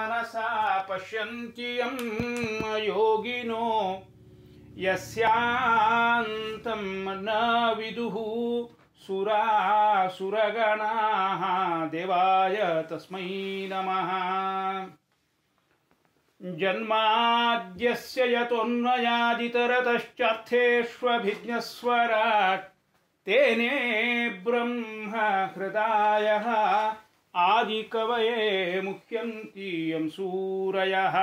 मनसा पश्यन्त्यं योगिनो यस्यान्तं न विदुः सुरासुरगणाः देवाय तस्मै नमः जन्माद्यस्य यतोऽन्वयादितरतश्चार्थेष्वभिज्ञस्वरा तेने ब्रह्म हृदायः आदिकवये मुह्यन्तीयं सूरयः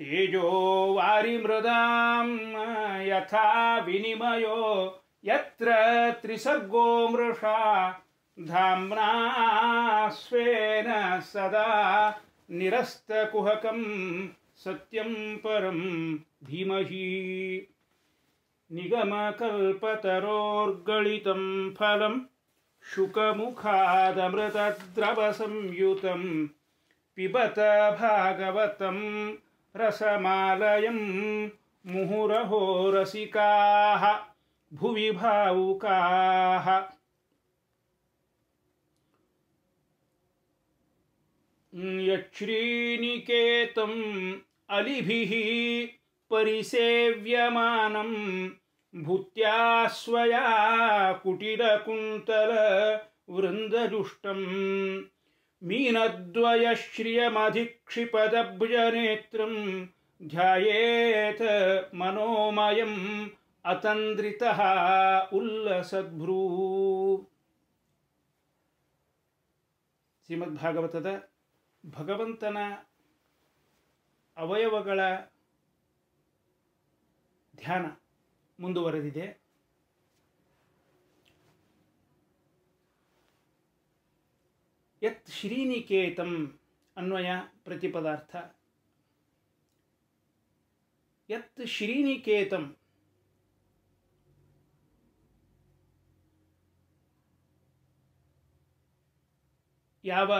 तेजो वारिमृदां यथा विनिमयो यत्र त्रिसर्गो मृषा धाम्ना स्वेन सदा निरस्तकुहकं सत्यं परं धीमहि निगमकल्पतरोर्गलितं फलम् शुकमुखादमृतद्रवसंयुतं पिबत भागवतं रसमालयं मुहुरहो रसिकाः भुवि भावुकाः यच्छ्रीनिकेतम् अलिभिः परिसेव्यमानम् भूत्या स्वया कुटिरकुन्तलवृन्दजुष्टं मीनद्वयश्रियमधिक्षिपद भुजनेत्रं ध्यायेत् मनोमयम् अतन्द्रितः उल्लसद्भ्रू श्रीमद्भागवतद भगवन्तन ध्याना ಮುಂದುವರೆದಿದೆ ಯತ್ ಶ್ರೀನಿಕೇತಂ ಅನ್ವಯ ಪ್ರತಿಪದಾರ್ಥ ಯತ್ ಶ್ರೀನಿಕೇತಂ ಯಾವ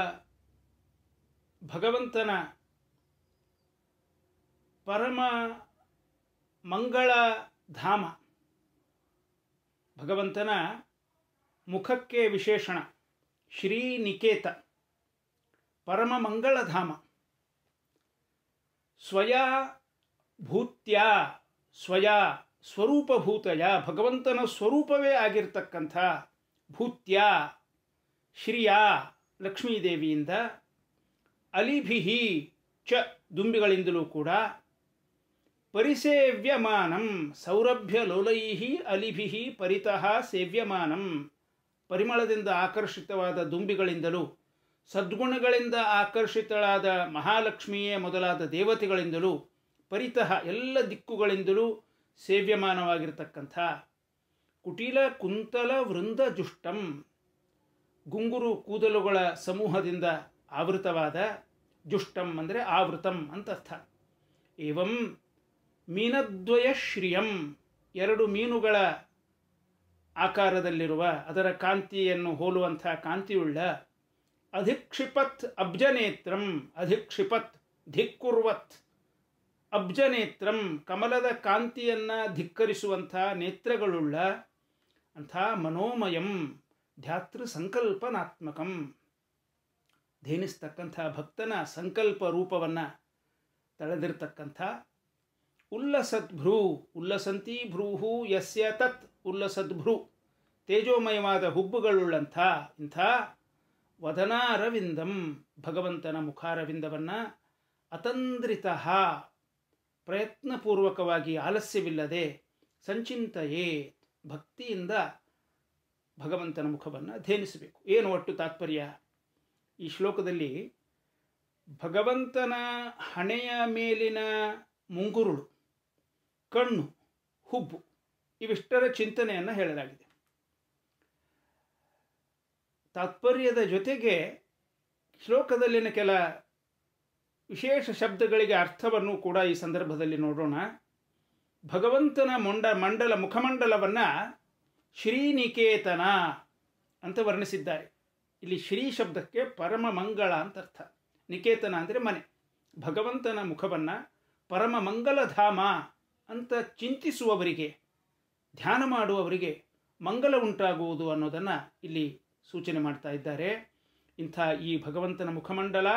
ಭಗವಂತನ ಪರಮ ಮಂಗಳ ಧಾಮ ಭಗವಂತನ ಮುಖಕ್ಕೆ ವಿಶೇಷಣ ಶ್ರೀನಿಕೇತ ಪರಮ ಧಾಮ ಸ್ವಯ ಭೂತ್ಯ ಸ್ವಯ ಸ್ವರೂಪಭೂತಯ ಭಗವಂತನ ಸ್ವರೂಪವೇ ಆಗಿರ್ತಕ್ಕಂಥ ಭೂತ್ಯ ಶ್ರೀಯ ಲಕ್ಷ್ಮೀದೇವಿಯಿಂದ ಅಲಿಭಿಹಿ ಚ ದುಂಬಿಗಳಿಂದಲೂ ಕೂಡ ಪರಿಸೇವ್ಯಮಾನಂ ಸೌರಭ್ಯ ಲೋಲೈಹಿ ಅಲಿಭಿಹಿ ಪರಿತಃ ಸೇವ್ಯಮಾನಂ ಪರಿಮಳದಿಂದ ಆಕರ್ಷಿತವಾದ ದುಂಬಿಗಳಿಂದಲೂ ಸದ್ಗುಣಗಳಿಂದ ಆಕರ್ಷಿತಳಾದ ಮಹಾಲಕ್ಷ್ಮಿಯೇ ಮೊದಲಾದ ದೇವತೆಗಳಿಂದಲೂ ಪರಿತಃ ಎಲ್ಲ ದಿಕ್ಕುಗಳಿಂದಲೂ ಸೇವ್ಯಮಾನವಾಗಿರ್ತಕ್ಕಂಥ ಕುಟೀಲ ಕುಂತಲ ವೃಂದ ಜುಷ್ಟಂ ಗುಂಗುರು ಕೂದಲುಗಳ ಸಮೂಹದಿಂದ ಆವೃತವಾದ ಜುಷ್ಟಂ ಅಂದರೆ ಆವೃತಂ ಅಂತರ್ಥ ಅರ್ಥ ಏವಂ ಮೀನದ್ವಯ ಶ್ರಿಯಂ ಎರಡು ಮೀನುಗಳ ಆಕಾರದಲ್ಲಿರುವ ಅದರ ಕಾಂತಿಯನ್ನು ಹೋಲುವಂಥ ಕಾಂತಿಯುಳ್ಳ ಅಧಿಕ್ಷಿಪತ್ ಅಬ್ಜನೇತ್ರಂ ಅಧಿಕ್ಷಿಪತ್ ಧಿಕ್ಕುರ್ವತ್ ಅಬ್ಜನೇತ್ರಂ ಕಮಲದ ಕಾಂತಿಯನ್ನು ಧಿಕ್ಕರಿಸುವಂಥ ನೇತ್ರಗಳುಳ್ಳ ಅಂಥ ಮನೋಮಯಂ ಧ್ಯಾತೃ ಸಂಕಲ್ಪನಾತ್ಮಕಂ ಧೇನಿಸ್ತಕ್ಕಂಥ ಭಕ್ತನ ಸಂಕಲ್ಪ ರೂಪವನ್ನು ತಳೆದಿರ್ತಕ್ಕಂಥ ಉಲ್ಲಸದ್ಭ್ರೂ ಉಲ್ಲಸಂತಿ ಭ್ರೂಹು ಯಸ್ಯ ತತ್ ಉಲ್ಲಸದ್ಭ್ರೂ ತೇಜೋಮಯವಾದ ಹುಬ್ಬುಗಳುಳ್ಳಂಥ ಇಂಥ ವದನಾರವಿಂದಂ ಭಗವಂತನ ಮುಖಾರವಿಂದವನ್ನು ಅತಂದ್ರಿತ ಪ್ರಯತ್ನಪೂರ್ವಕವಾಗಿ ಆಲಸ್ಯವಿಲ್ಲದೆ ಸಂಚಿಂತೆಯೇ ಭಕ್ತಿಯಿಂದ ಭಗವಂತನ ಮುಖವನ್ನು ಧ್ಯೇನಿಸಬೇಕು ಏನು ಒಟ್ಟು ತಾತ್ಪರ್ಯ ಈ ಶ್ಲೋಕದಲ್ಲಿ ಭಗವಂತನ ಹಣೆಯ ಮೇಲಿನ ಮುಂಗುರುಳು ಕಣ್ಣು ಹುಬ್ಬು ಇವಿಷ್ಟರ ಚಿಂತನೆಯನ್ನು ಹೇಳಲಾಗಿದೆ ತಾತ್ಪರ್ಯದ ಜೊತೆಗೆ ಶ್ಲೋಕದಲ್ಲಿನ ಕೆಲ ವಿಶೇಷ ಶಬ್ದಗಳಿಗೆ ಅರ್ಥವನ್ನು ಕೂಡ ಈ ಸಂದರ್ಭದಲ್ಲಿ ನೋಡೋಣ ಭಗವಂತನ ಮೊಂಡ ಮಂಡಲ ಮುಖಮಂಡಲವನ್ನು ಶ್ರೀನಿಕೇತನ ಅಂತ ವರ್ಣಿಸಿದ್ದಾರೆ ಇಲ್ಲಿ ಶ್ರೀ ಶಬ್ದಕ್ಕೆ ಪರಮ ಮಂಗಳ ಅಂತ ಅರ್ಥ ನಿಕೇತನ ಅಂದರೆ ಮನೆ ಭಗವಂತನ ಮುಖವನ್ನು ಪರಮ ಮಂಗಲಧಾಮ ಅಂತ ಚಿಂತಿಸುವವರಿಗೆ ಧ್ಯಾನ ಮಾಡುವವರಿಗೆ ಮಂಗಲ ಉಂಟಾಗುವುದು ಅನ್ನೋದನ್ನು ಇಲ್ಲಿ ಸೂಚನೆ ಮಾಡ್ತಾ ಇದ್ದಾರೆ ಇಂಥ ಈ ಭಗವಂತನ ಮುಖಮಂಡಲ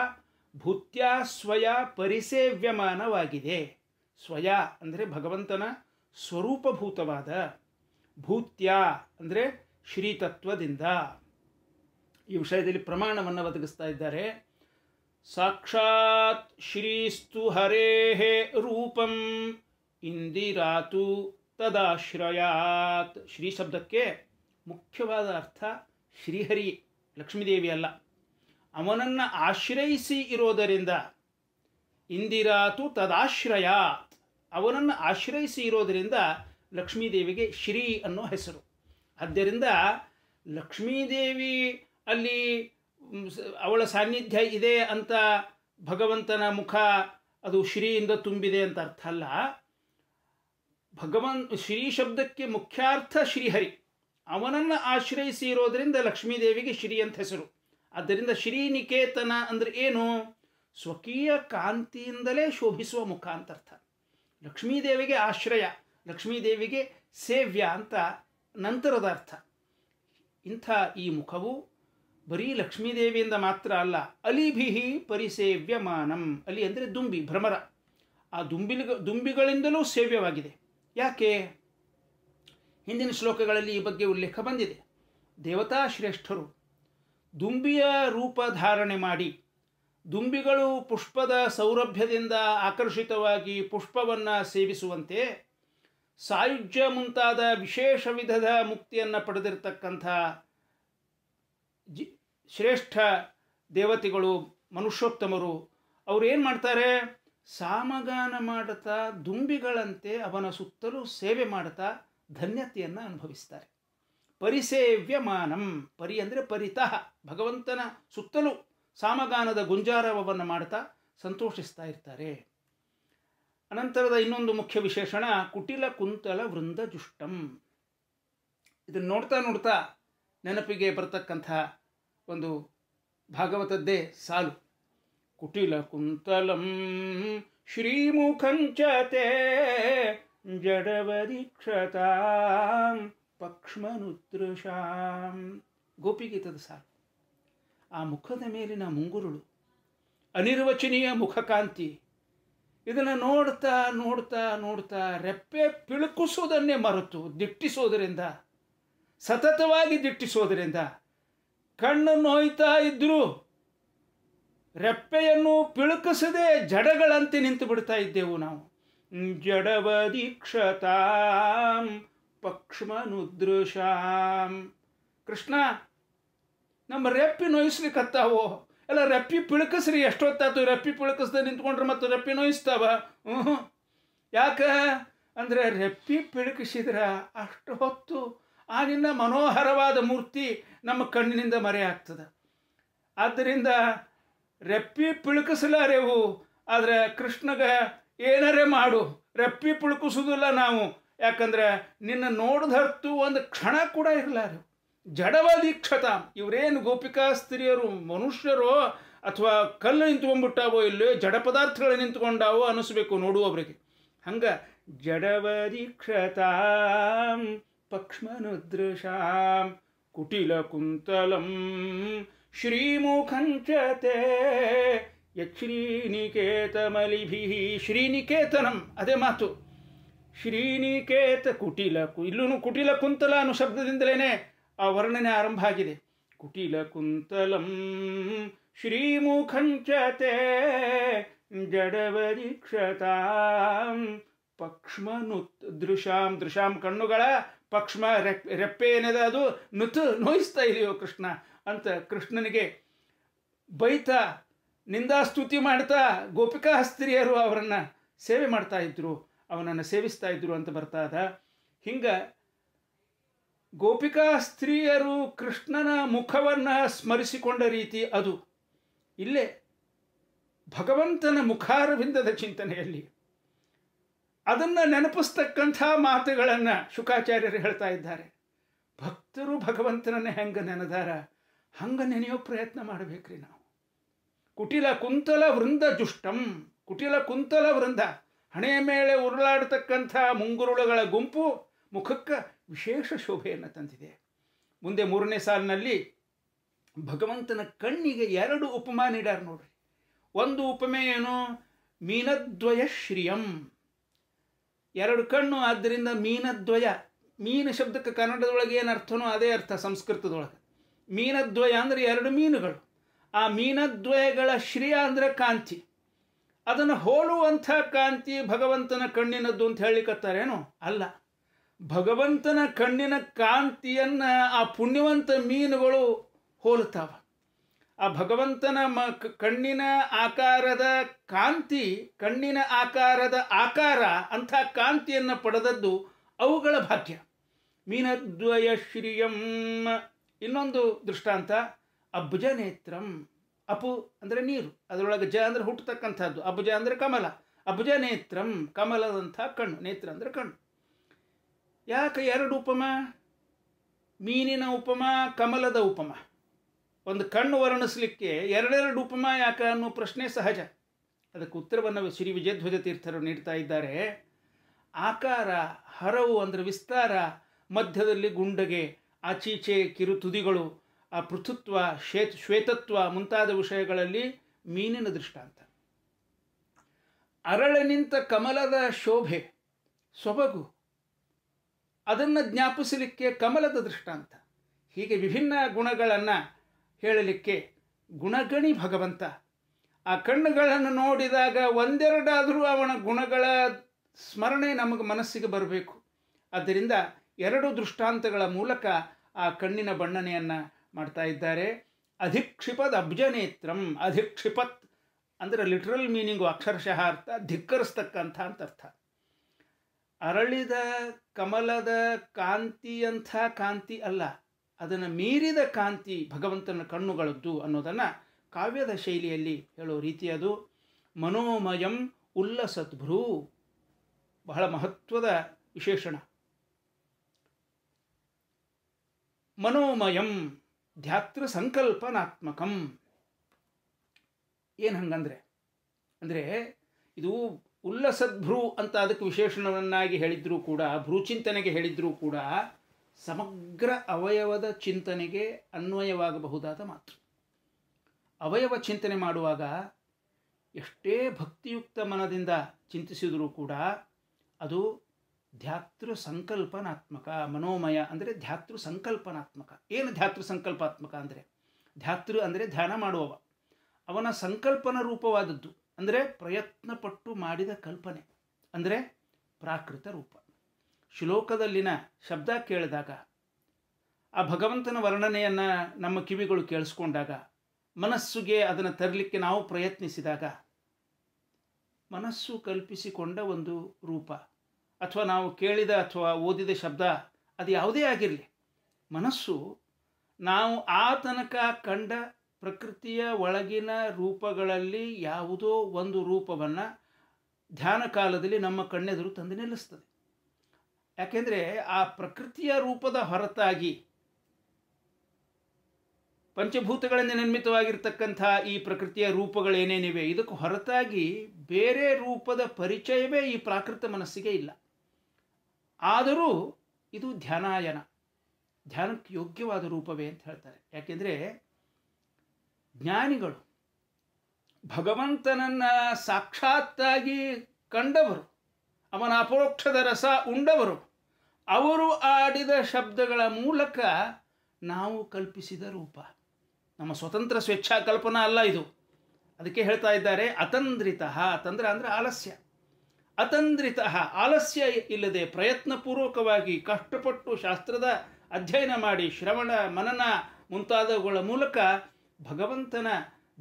ಭೂತ್ಯ ಸ್ವಯ ಪರಿಸೇವ್ಯಮಾನವಾಗಿದೆ ಸ್ವಯ ಅಂದರೆ ಭಗವಂತನ ಸ್ವರೂಪಭೂತವಾದ ಭೂತ್ಯ ಅಂದರೆ ಶ್ರೀತತ್ವದಿಂದ ಈ ವಿಷಯದಲ್ಲಿ ಪ್ರಮಾಣವನ್ನು ಒದಗಿಸ್ತಾ ಇದ್ದಾರೆ ಸಾಕ್ಷಾತ್ ಶ್ರೀಸ್ತು ಹರೇ ರೂಪಂ ಇಂದಿರಾತು ತದಾಶ್ರಯಾತ್ ಶ್ರೀ ಶಬ್ದಕ್ಕೆ ಮುಖ್ಯವಾದ ಅರ್ಥ ಶ್ರೀಹರಿ ಲಕ್ಷ್ಮೀದೇವಿ ಅಲ್ಲ ಅವನನ್ನು ಆಶ್ರಯಿಸಿ ಇರೋದರಿಂದ ಇಂದಿರಾತು ತದಾಶ್ರಯಾತ್ ಅವನನ್ನು ಆಶ್ರಯಿಸಿ ಇರೋದರಿಂದ ಲಕ್ಷ್ಮೀದೇವಿಗೆ ಶ್ರೀ ಅನ್ನೋ ಹೆಸರು ಆದ್ದರಿಂದ ಲಕ್ಷ್ಮೀದೇವಿ ಅಲ್ಲಿ ಅವಳ ಸಾನ್ನಿಧ್ಯ ಇದೆ ಅಂತ ಭಗವಂತನ ಮುಖ ಅದು ಶ್ರೀಯಿಂದ ತುಂಬಿದೆ ಅಂತ ಅರ್ಥ ಅಲ್ಲ ಭಗವಾನ್ ಶ್ರೀ ಶಬ್ದಕ್ಕೆ ಮುಖ್ಯಾರ್ಥ ಶ್ರೀಹರಿ ಅವನನ್ನು ಆಶ್ರಯಿಸಿ ಇರೋದರಿಂದ ಲಕ್ಷ್ಮೀದೇವಿಗೆ ಶ್ರೀ ಅಂತ ಹೆಸರು ಆದ್ದರಿಂದ ಶ್ರೀನಿಕೇತನ ಅಂದರೆ ಏನು ಸ್ವಕೀಯ ಕಾಂತಿಯಿಂದಲೇ ಶೋಭಿಸುವ ಮುಖ ಅಂತ ಅರ್ಥ ಲಕ್ಷ್ಮೀದೇವಿಗೆ ಆಶ್ರಯ ಲಕ್ಷ್ಮೀದೇವಿಗೆ ಸೇವ್ಯ ಅಂತ ನಂತರದ ಅರ್ಥ ಇಂಥ ಈ ಮುಖವು ಬರೀ ಲಕ್ಷ್ಮೀದೇವಿಯಿಂದ ಮಾತ್ರ ಅಲ್ಲ ಅಲಿಭಿಹಿ ಪರಿಸೇವ್ಯಮಾನಂ ಅಲಿ ಅಂದರೆ ದುಂಬಿ ಭ್ರಮರ ಆ ದುಂಬಿಲಿಗ ದುಂಬಿಗಳಿಂದಲೂ ಸೇವ್ಯವಾಗಿದೆ ಯಾಕೆ ಹಿಂದಿನ ಶ್ಲೋಕಗಳಲ್ಲಿ ಈ ಬಗ್ಗೆ ಉಲ್ಲೇಖ ಬಂದಿದೆ ದೇವತಾ ಶ್ರೇಷ್ಠರು ದುಂಬಿಯ ರೂಪ ಧಾರಣೆ ಮಾಡಿ ದುಂಬಿಗಳು ಪುಷ್ಪದ ಸೌರಭ್ಯದಿಂದ ಆಕರ್ಷಿತವಾಗಿ ಪುಷ್ಪವನ್ನು ಸೇವಿಸುವಂತೆ ಸಾಯುಜ್ಯ ಮುಂತಾದ ವಿಶೇಷ ವಿಧದ ಮುಕ್ತಿಯನ್ನು ಪಡೆದಿರತಕ್ಕಂಥ ಜಿ ಶ್ರೇಷ್ಠ ದೇವತೆಗಳು ಮನುಷ್ಯೋತ್ತಮರು ಅವರು ಏನು ಮಾಡ್ತಾರೆ ಸಾಮಗಾನ ಮಾಡುತ್ತಾ ದುಂಬಿಗಳಂತೆ ಅವನ ಸುತ್ತಲೂ ಸೇವೆ ಮಾಡುತ್ತಾ ಧನ್ಯತೆಯನ್ನು ಅನುಭವಿಸ್ತಾರೆ ಪರಿಸೇವ್ಯಮಾನಂ ಪರಿ ಅಂದರೆ ಪರಿತಃ ಭಗವಂತನ ಸುತ್ತಲೂ ಸಾಮಗಾನದ ಗುಂಜಾರವವನ್ನು ಮಾಡ್ತಾ ಸಂತೋಷಿಸ್ತಾ ಇರ್ತಾರೆ ಅನಂತರದ ಇನ್ನೊಂದು ಮುಖ್ಯ ವಿಶೇಷಣ ಕುಟಿಲ ಕುಂತಲ ವೃಂದ ಜುಷ್ಟಂ ಇದನ್ನು ನೋಡ್ತಾ ನೋಡ್ತಾ ನೆನಪಿಗೆ ಬರ್ತಕ್ಕಂಥ ಒಂದು ಭಾಗವತದ್ದೇ ಸಾಲು ಕುಟಿಲಕುಂತಲಂ श्रीमुखं च ते ಪಕ್ಷ್ಮನುದೃಶಾಂ ಗೋಪಿಗೀತದ ಸಾಲು ಆ ಮುಖದ ಮೇಲಿನ ಮುಂಗುರುಳು ಅನಿರ್ವಚನೀಯ ಮುಖಕಾಂತಿ ಇದನ್ನು ನೋಡ್ತಾ ನೋಡ್ತಾ ನೋಡ್ತಾ ರೆಪ್ಪೆ ಪಿಳುಕಿಸೋದನ್ನೇ ಮರೆತು ದಿಟ್ಟಿಸೋದರಿಂದ ಸತತವಾಗಿ ದಿಟ್ಟಿಸೋದರಿಂದ ಕಣ್ಣು ನೋಯ್ತಾ ಇದ್ದರೂ ರೆಪ್ಪೆಯನ್ನು ಪಿಳುಕಿಸದೆ ಜಡಗಳಂತೆ ನಿಂತು ಬಿಡ್ತಾ ಇದ್ದೆವು ನಾವು ಜಡವ ದೀಕ್ಷತಾಂ ಪಕ್ಷ್ಮನುದೃಶಾಂ ಕೃಷ್ಣ ನಮ್ಮ ರೆಪ್ಪಿ ನೋಯಿಸ್ಲಿಕ್ಕತ್ತಾವೋ ಎಲ್ಲ ರೆಪ್ಪಿ ಪಿಳುಕಿಸ್ರಿ ಎಷ್ಟೊತ್ತಾಯ್ತು ರೆಪ್ಪಿ ಪಿಳುಕಿಸ್ದೆ ನಿಂತ್ಕೊಂಡ್ರೆ ಮತ್ತು ರೆಪ್ಪಿ ನೋಯಿಸ್ತಾವ ಹ್ಞೂ ಯಾಕ ಅಂದರೆ ರೆಪ್ಪಿ ಪಿಳುಕಿಸಿದ್ರ ಅಷ್ಟು ಹೊತ್ತು ಆ ನಿನ್ನ ಮನೋಹರವಾದ ಮೂರ್ತಿ ನಮ್ಮ ಕಣ್ಣಿನಿಂದ ಮರೆಯಾಗ್ತದೆ ಆದ್ದರಿಂದ ರೆಪ್ಪಿ ಪಿಳುಕಿಸಲಾರೆವು ಆದರೆ ಕೃಷ್ಣಗೆ ಏನರೇ ಮಾಡು ರೆಪ್ಪಿ ಪಿಳುಕಿಸೋದಿಲ್ಲ ನಾವು ಯಾಕಂದರೆ ನಿನ್ನ ನೋಡಿದ ಒಂದು ಕ್ಷಣ ಕೂಡ ಇರಲಾರು ಜಡವಾದಿ ಕ್ಷತಾಮ್ ಇವರೇನು ಗೋಪಿಕಾ ಸ್ತ್ರೀಯರು ಮನುಷ್ಯರು ಅಥವಾ ಕಲ್ಲು ನಿಂತ್ಕೊಂಡ್ಬಿಟ್ಟಾವೋ ಇಲ್ಲೋ ಜಡ ಪದಾರ್ಥಗಳು ನಿಂತ್ಕೊಂಡಾವೋ ಅನಿಸ್ಬೇಕು ನೋಡುವವರಿಗೆ ಹಂಗೆ ಜಡವದಿ ಕ್ಷತಾಂ ಪಕ್ಷ್ಮನುದೃಶಾಂ ಕುಟಿಲ ಕುಂತಲಂ ಶ್ರೀಮುಖಂಚತೆ ತೇ ಶ್ರೀನಿಕೇತನಂ ಅದೇ ಮಾತು ಶ್ರೀನಿಕೇತ ಕುಟಿಲ ಇಲ್ಲೂ ಕುಟಿಲ ಕುಂತಲ ಅನ್ನೋ ಶಬ್ದದಿಂದಲೇ ಆ ವರ್ಣನೆ ಆರಂಭ ಆಗಿದೆ ಕುಟಿಲ ಕುಂತಲಂ ಶ್ರೀಮುಖಂಚತೆ ತೇ ಜಡವದೀಕ್ಷತಾಂ ಪಕ್ಷ್ಮನುತ್ ದೃಶಾಂ ದೃಶಾಂ ಕಣ್ಣುಗಳ ಪಕ್ಷ್ಮ ರೆಪ್ಪೆ ಏನಿದೆ ಅದು ನುತ್ ನೋಯಿಸ್ತಾ ಇದೆಯೋ ಕೃಷ್ಣ ಅಂತ ಕೃಷ್ಣನಿಗೆ ಬೈತಾ ನಿಂದಾಸ್ತುತಿ ಮಾಡ್ತಾ ಗೋಪಿಕಾ ಹಸ್ತ್ರೀಯರು ಅವರನ್ನು ಸೇವೆ ಮಾಡ್ತಾ ಇದ್ರು ಅವನನ್ನು ಸೇವಿಸ್ತಾ ಇದ್ರು ಅಂತ ಬರ್ತಾ ಇದ್ದ ಹಿಂಗೆ ಗೋಪಿಕಾ ಸ್ತ್ರೀಯರು ಕೃಷ್ಣನ ಮುಖವನ್ನು ಸ್ಮರಿಸಿಕೊಂಡ ರೀತಿ ಅದು ಇಲ್ಲೇ ಭಗವಂತನ ಮುಖಾರವಿಂದದ ಚಿಂತನೆಯಲ್ಲಿ ಅದನ್ನು ನೆನಪಿಸ್ತಕ್ಕಂಥ ಮಾತುಗಳನ್ನು ಶುಕಾಚಾರ್ಯರು ಹೇಳ್ತಾ ಇದ್ದಾರೆ ಭಕ್ತರು ಭಗವಂತನನ್ನು ಹೆಂಗೆ ನೆನೆದಾರ ಹಂಗೆ ನೆನೆಯೋ ಪ್ರಯತ್ನ ಮಾಡಬೇಕ್ರಿ ನಾವು ಕುಟಿಲ ಕುಂತಲ ವೃಂದ ಜುಷ್ಟಂ ಕುಟಿಲ ಕುಂತಲ ವೃಂದ ಹಣೆಯ ಮೇಲೆ ಉರುಳಾಡ್ತಕ್ಕಂಥ ಮುಂಗುರುಳುಗಳ ಗುಂಪು ಮುಖಕ್ಕೆ ವಿಶೇಷ ಶೋಭೆಯನ್ನು ತಂದಿದೆ ಮುಂದೆ ಮೂರನೇ ಸಾಲಿನಲ್ಲಿ ಭಗವಂತನ ಕಣ್ಣಿಗೆ ಎರಡು ಉಪಮಾ ನೀಡ್ಯಾರ ನೋಡ್ರಿ ಒಂದು ಉಪಮೆ ಏನು ಮೀನದ್ವಯ ಶ್ರಿಯಂ ಎರಡು ಕಣ್ಣು ಆದ್ದರಿಂದ ಮೀನದ್ವಯ ಮೀನು ಶಬ್ದಕ್ಕೆ ಕನ್ನಡದೊಳಗೆ ಏನು ಅರ್ಥನೋ ಅದೇ ಅರ್ಥ ಸಂಸ್ಕೃತದೊಳಗೆ ಮೀನದ್ವಯ ಅಂದರೆ ಎರಡು ಮೀನುಗಳು ಆ ಮೀನದ್ವಯಗಳ ಶ್ರಿಯ ಅಂದರೆ ಕಾಂತಿ ಅದನ್ನು ಹೋಲುವಂಥ ಕಾಂತಿ ಭಗವಂತನ ಕಣ್ಣಿನದ್ದು ಅಂತ ಹೇಳಿಕತ್ತಾರೇನು ಅಲ್ಲ ಭಗವಂತನ ಕಣ್ಣಿನ ಕಾಂತಿಯನ್ನು ಆ ಪುಣ್ಯವಂತ ಮೀನುಗಳು ಹೋಲುತ್ತವೆ ಆ ಭಗವಂತನ ಮ ಕಣ್ಣಿನ ಆಕಾರದ ಕಾಂತಿ ಕಣ್ಣಿನ ಆಕಾರದ ಆಕಾರ ಅಂಥ ಕಾಂತಿಯನ್ನು ಪಡೆದದ್ದು ಅವುಗಳ ಭಾಗ್ಯ ಮೀನದ್ವಯ ಶ್ರಿಯಂ ಇನ್ನೊಂದು ದೃಷ್ಟಾಂತ ಅಬ್ಜ ನೇತ್ರಂ ಅಪು ಅಂದರೆ ನೀರು ಅದರೊಳಗೆ ಜ ಅಂದರೆ ಹುಟ್ಟತಕ್ಕಂಥದ್ದು ಅಬ್ಜ ಅಂದರೆ ಕಮಲ ಅಬ್ಜ ನೇತ್ರಂ ಕಮಲದಂಥ ಕಣ್ಣು ನೇತ್ರ ಅಂದರೆ ಕಣ್ಣು ಯಾಕೆ ಎರಡು ಉಪಮ ಮೀನಿನ ಉಪಮ ಕಮಲದ ಉಪಮ ಒಂದು ಕಣ್ಣು ವರ್ಣಿಸ್ಲಿಕ್ಕೆ ಎರಡೆರಡು ಉಪಮ ಯಾಕೆ ಅನ್ನೋ ಪ್ರಶ್ನೆ ಸಹಜ ಅದಕ್ಕೆ ಉತ್ತರವನ್ನು ಶ್ರೀ ವಿಜಯಧ್ವಜ ತೀರ್ಥರು ನೀಡ್ತಾ ಇದ್ದಾರೆ ಆಕಾರ ಹರವು ಅಂದರೆ ವಿಸ್ತಾರ ಮಧ್ಯದಲ್ಲಿ ಗುಂಡಗೆ ಆಚೀಚೆ ಕಿರುತುದಿಗಳು ಆ ಪೃಥುತ್ವ ಶ್ವೇತ್ ಶ್ವೇತತ್ವ ಮುಂತಾದ ವಿಷಯಗಳಲ್ಲಿ ಮೀನಿನ ದೃಷ್ಟಾಂತ ಅರಳನಿಂತ ಕಮಲದ ಶೋಭೆ ಸೊಬಗು ಅದನ್ನು ಜ್ಞಾಪಿಸಲಿಕ್ಕೆ ಕಮಲದ ದೃಷ್ಟಾಂತ ಹೀಗೆ ವಿಭಿನ್ನ ಗುಣಗಳನ್ನು ಹೇಳಲಿಕ್ಕೆ ಗುಣಗಣಿ ಭಗವಂತ ಆ ಕಣ್ಣುಗಳನ್ನು ನೋಡಿದಾಗ ಒಂದೆರಡಾದರೂ ಅವನ ಗುಣಗಳ ಸ್ಮರಣೆ ನಮಗೆ ಮನಸ್ಸಿಗೆ ಬರಬೇಕು ಆದ್ದರಿಂದ ಎರಡು ದೃಷ್ಟಾಂತಗಳ ಮೂಲಕ ಆ ಕಣ್ಣಿನ ಬಣ್ಣನೆಯನ್ನು ಮಾಡ್ತಾ ಇದ್ದಾರೆ ಅಧಿಕ್ಷಿಪದ ಅಬ್ಜನೇತ್ರಂ ಅಧಿಕ್ಷಿಪತ್ ಅಂದರೆ ಲಿಟ್ರಲ್ ಮೀನಿಂಗು ಅಕ್ಷರಶಃ ಅರ್ಥ ಧಿಕ್ಕರಿಸ್ತಕ್ಕಂಥ ಅಂತ ಅರ್ಥ ಅರಳಿದ ಕಮಲದ ಕಾಂತಿಯಂಥ ಕಾಂತಿ ಅಲ್ಲ ಅದನ್ನು ಮೀರಿದ ಕಾಂತಿ ಭಗವಂತನ ಕಣ್ಣುಗಳದ್ದು ಅನ್ನೋದನ್ನು ಕಾವ್ಯದ ಶೈಲಿಯಲ್ಲಿ ಹೇಳೋ ರೀತಿಯದು ಮನೋಮಯಂ ಉಲ್ಲಸದ್ಭ್ರೂ ಬಹಳ ಮಹತ್ವದ ವಿಶೇಷಣ ಮನೋಮಯಂ ಧ್ಯಾತೃ ಸಂಕಲ್ಪನಾತ್ಮಕಂ ಏನು ಹಂಗಂದ್ರೆ ಅಂದರೆ ಇದು ಉಲ್ಲಸದ್ಭ್ರೂ ಅಂತ ಅದಕ್ಕೆ ವಿಶೇಷಣವನ್ನಾಗಿ ಹೇಳಿದ್ರೂ ಕೂಡ ಚಿಂತನೆಗೆ ಹೇಳಿದ್ರೂ ಕೂಡ ಸಮಗ್ರ ಅವಯವದ ಚಿಂತನೆಗೆ ಅನ್ವಯವಾಗಬಹುದಾದ ಮಾತು ಅವಯವ ಚಿಂತನೆ ಮಾಡುವಾಗ ಎಷ್ಟೇ ಭಕ್ತಿಯುಕ್ತ ಮನದಿಂದ ಚಿಂತಿಸಿದರೂ ಕೂಡ ಅದು ಧ್ಯಾತೃ ಸಂಕಲ್ಪನಾತ್ಮಕ ಮನೋಮಯ ಅಂದರೆ ಧ್ಯಾತೃ ಸಂಕಲ್ಪನಾತ್ಮಕ ಏನು ಧ್ಯಾತೃ ಸಂಕಲ್ಪಾತ್ಮಕ ಅಂದರೆ ಧ್ಯಾತೃ ಅಂದರೆ ಧ್ಯಾನ ಮಾಡುವವ ಅವನ ಸಂಕಲ್ಪನ ರೂಪವಾದದ್ದು ಅಂದರೆ ಪ್ರಯತ್ನಪಟ್ಟು ಮಾಡಿದ ಕಲ್ಪನೆ ಅಂದರೆ ಪ್ರಾಕೃತ ರೂಪ ಶ್ಲೋಕದಲ್ಲಿನ ಶಬ್ದ ಕೇಳಿದಾಗ ಆ ಭಗವಂತನ ವರ್ಣನೆಯನ್ನು ನಮ್ಮ ಕಿವಿಗಳು ಕೇಳಿಸ್ಕೊಂಡಾಗ ಮನಸ್ಸುಗೆ ಅದನ್ನು ತರಲಿಕ್ಕೆ ನಾವು ಪ್ರಯತ್ನಿಸಿದಾಗ ಮನಸ್ಸು ಕಲ್ಪಿಸಿಕೊಂಡ ಒಂದು ರೂಪ ಅಥವಾ ನಾವು ಕೇಳಿದ ಅಥವಾ ಓದಿದ ಶಬ್ದ ಅದು ಯಾವುದೇ ಆಗಿರಲಿ ಮನಸ್ಸು ನಾವು ಆ ತನಕ ಕಂಡ ಪ್ರಕೃತಿಯ ಒಳಗಿನ ರೂಪಗಳಲ್ಲಿ ಯಾವುದೋ ಒಂದು ರೂಪವನ್ನು ಧ್ಯಾನ ಕಾಲದಲ್ಲಿ ನಮ್ಮ ಕಣ್ಣೆದುರು ತಂದು ನಿಲ್ಲಿಸ್ತದೆ ಯಾಕೆಂದರೆ ಆ ಪ್ರಕೃತಿಯ ರೂಪದ ಹೊರತಾಗಿ ಪಂಚಭೂತಗಳಿಂದ ನಿರ್ಮಿತವಾಗಿರ್ತಕ್ಕಂಥ ಈ ಪ್ರಕೃತಿಯ ರೂಪಗಳೇನೇನಿವೆ ಇದಕ್ಕೆ ಹೊರತಾಗಿ ಬೇರೆ ರೂಪದ ಪರಿಚಯವೇ ಈ ಪ್ರಾಕೃತ ಮನಸ್ಸಿಗೆ ಇಲ್ಲ ಆದರೂ ಇದು ಧ್ಯಾನಾಯನ ಧ್ಯಾನಕ್ಕೆ ಯೋಗ್ಯವಾದ ರೂಪವೇ ಅಂತ ಹೇಳ್ತಾರೆ ಯಾಕೆಂದರೆ ಜ್ಞಾನಿಗಳು ಭಗವಂತನನ್ನು ಸಾಕ್ಷಾತ್ತಾಗಿ ಕಂಡವರು ಅವನ ಅಪರೋಕ್ಷದ ರಸ ಉಂಡವರು ಅವರು ಆಡಿದ ಶಬ್ದಗಳ ಮೂಲಕ ನಾವು ಕಲ್ಪಿಸಿದ ರೂಪ ನಮ್ಮ ಸ್ವತಂತ್ರ ಸ್ವೇಚ್ಛಾ ಕಲ್ಪನಾ ಅಲ್ಲ ಇದು ಅದಕ್ಕೆ ಹೇಳ್ತಾ ಇದ್ದಾರೆ ಅತಂದ್ರಿತ ಅತಂದ್ರ ಅಂದರೆ ಆಲಸ್ಯ ಅತಂದ್ರಿತ ಆಲಸ್ಯ ಇಲ್ಲದೆ ಪ್ರಯತ್ನಪೂರ್ವಕವಾಗಿ ಕಷ್ಟಪಟ್ಟು ಶಾಸ್ತ್ರದ ಅಧ್ಯಯನ ಮಾಡಿ ಶ್ರವಣ ಮನನ ಮುಂತಾದವುಗಳ ಮೂಲಕ ಭಗವಂತನ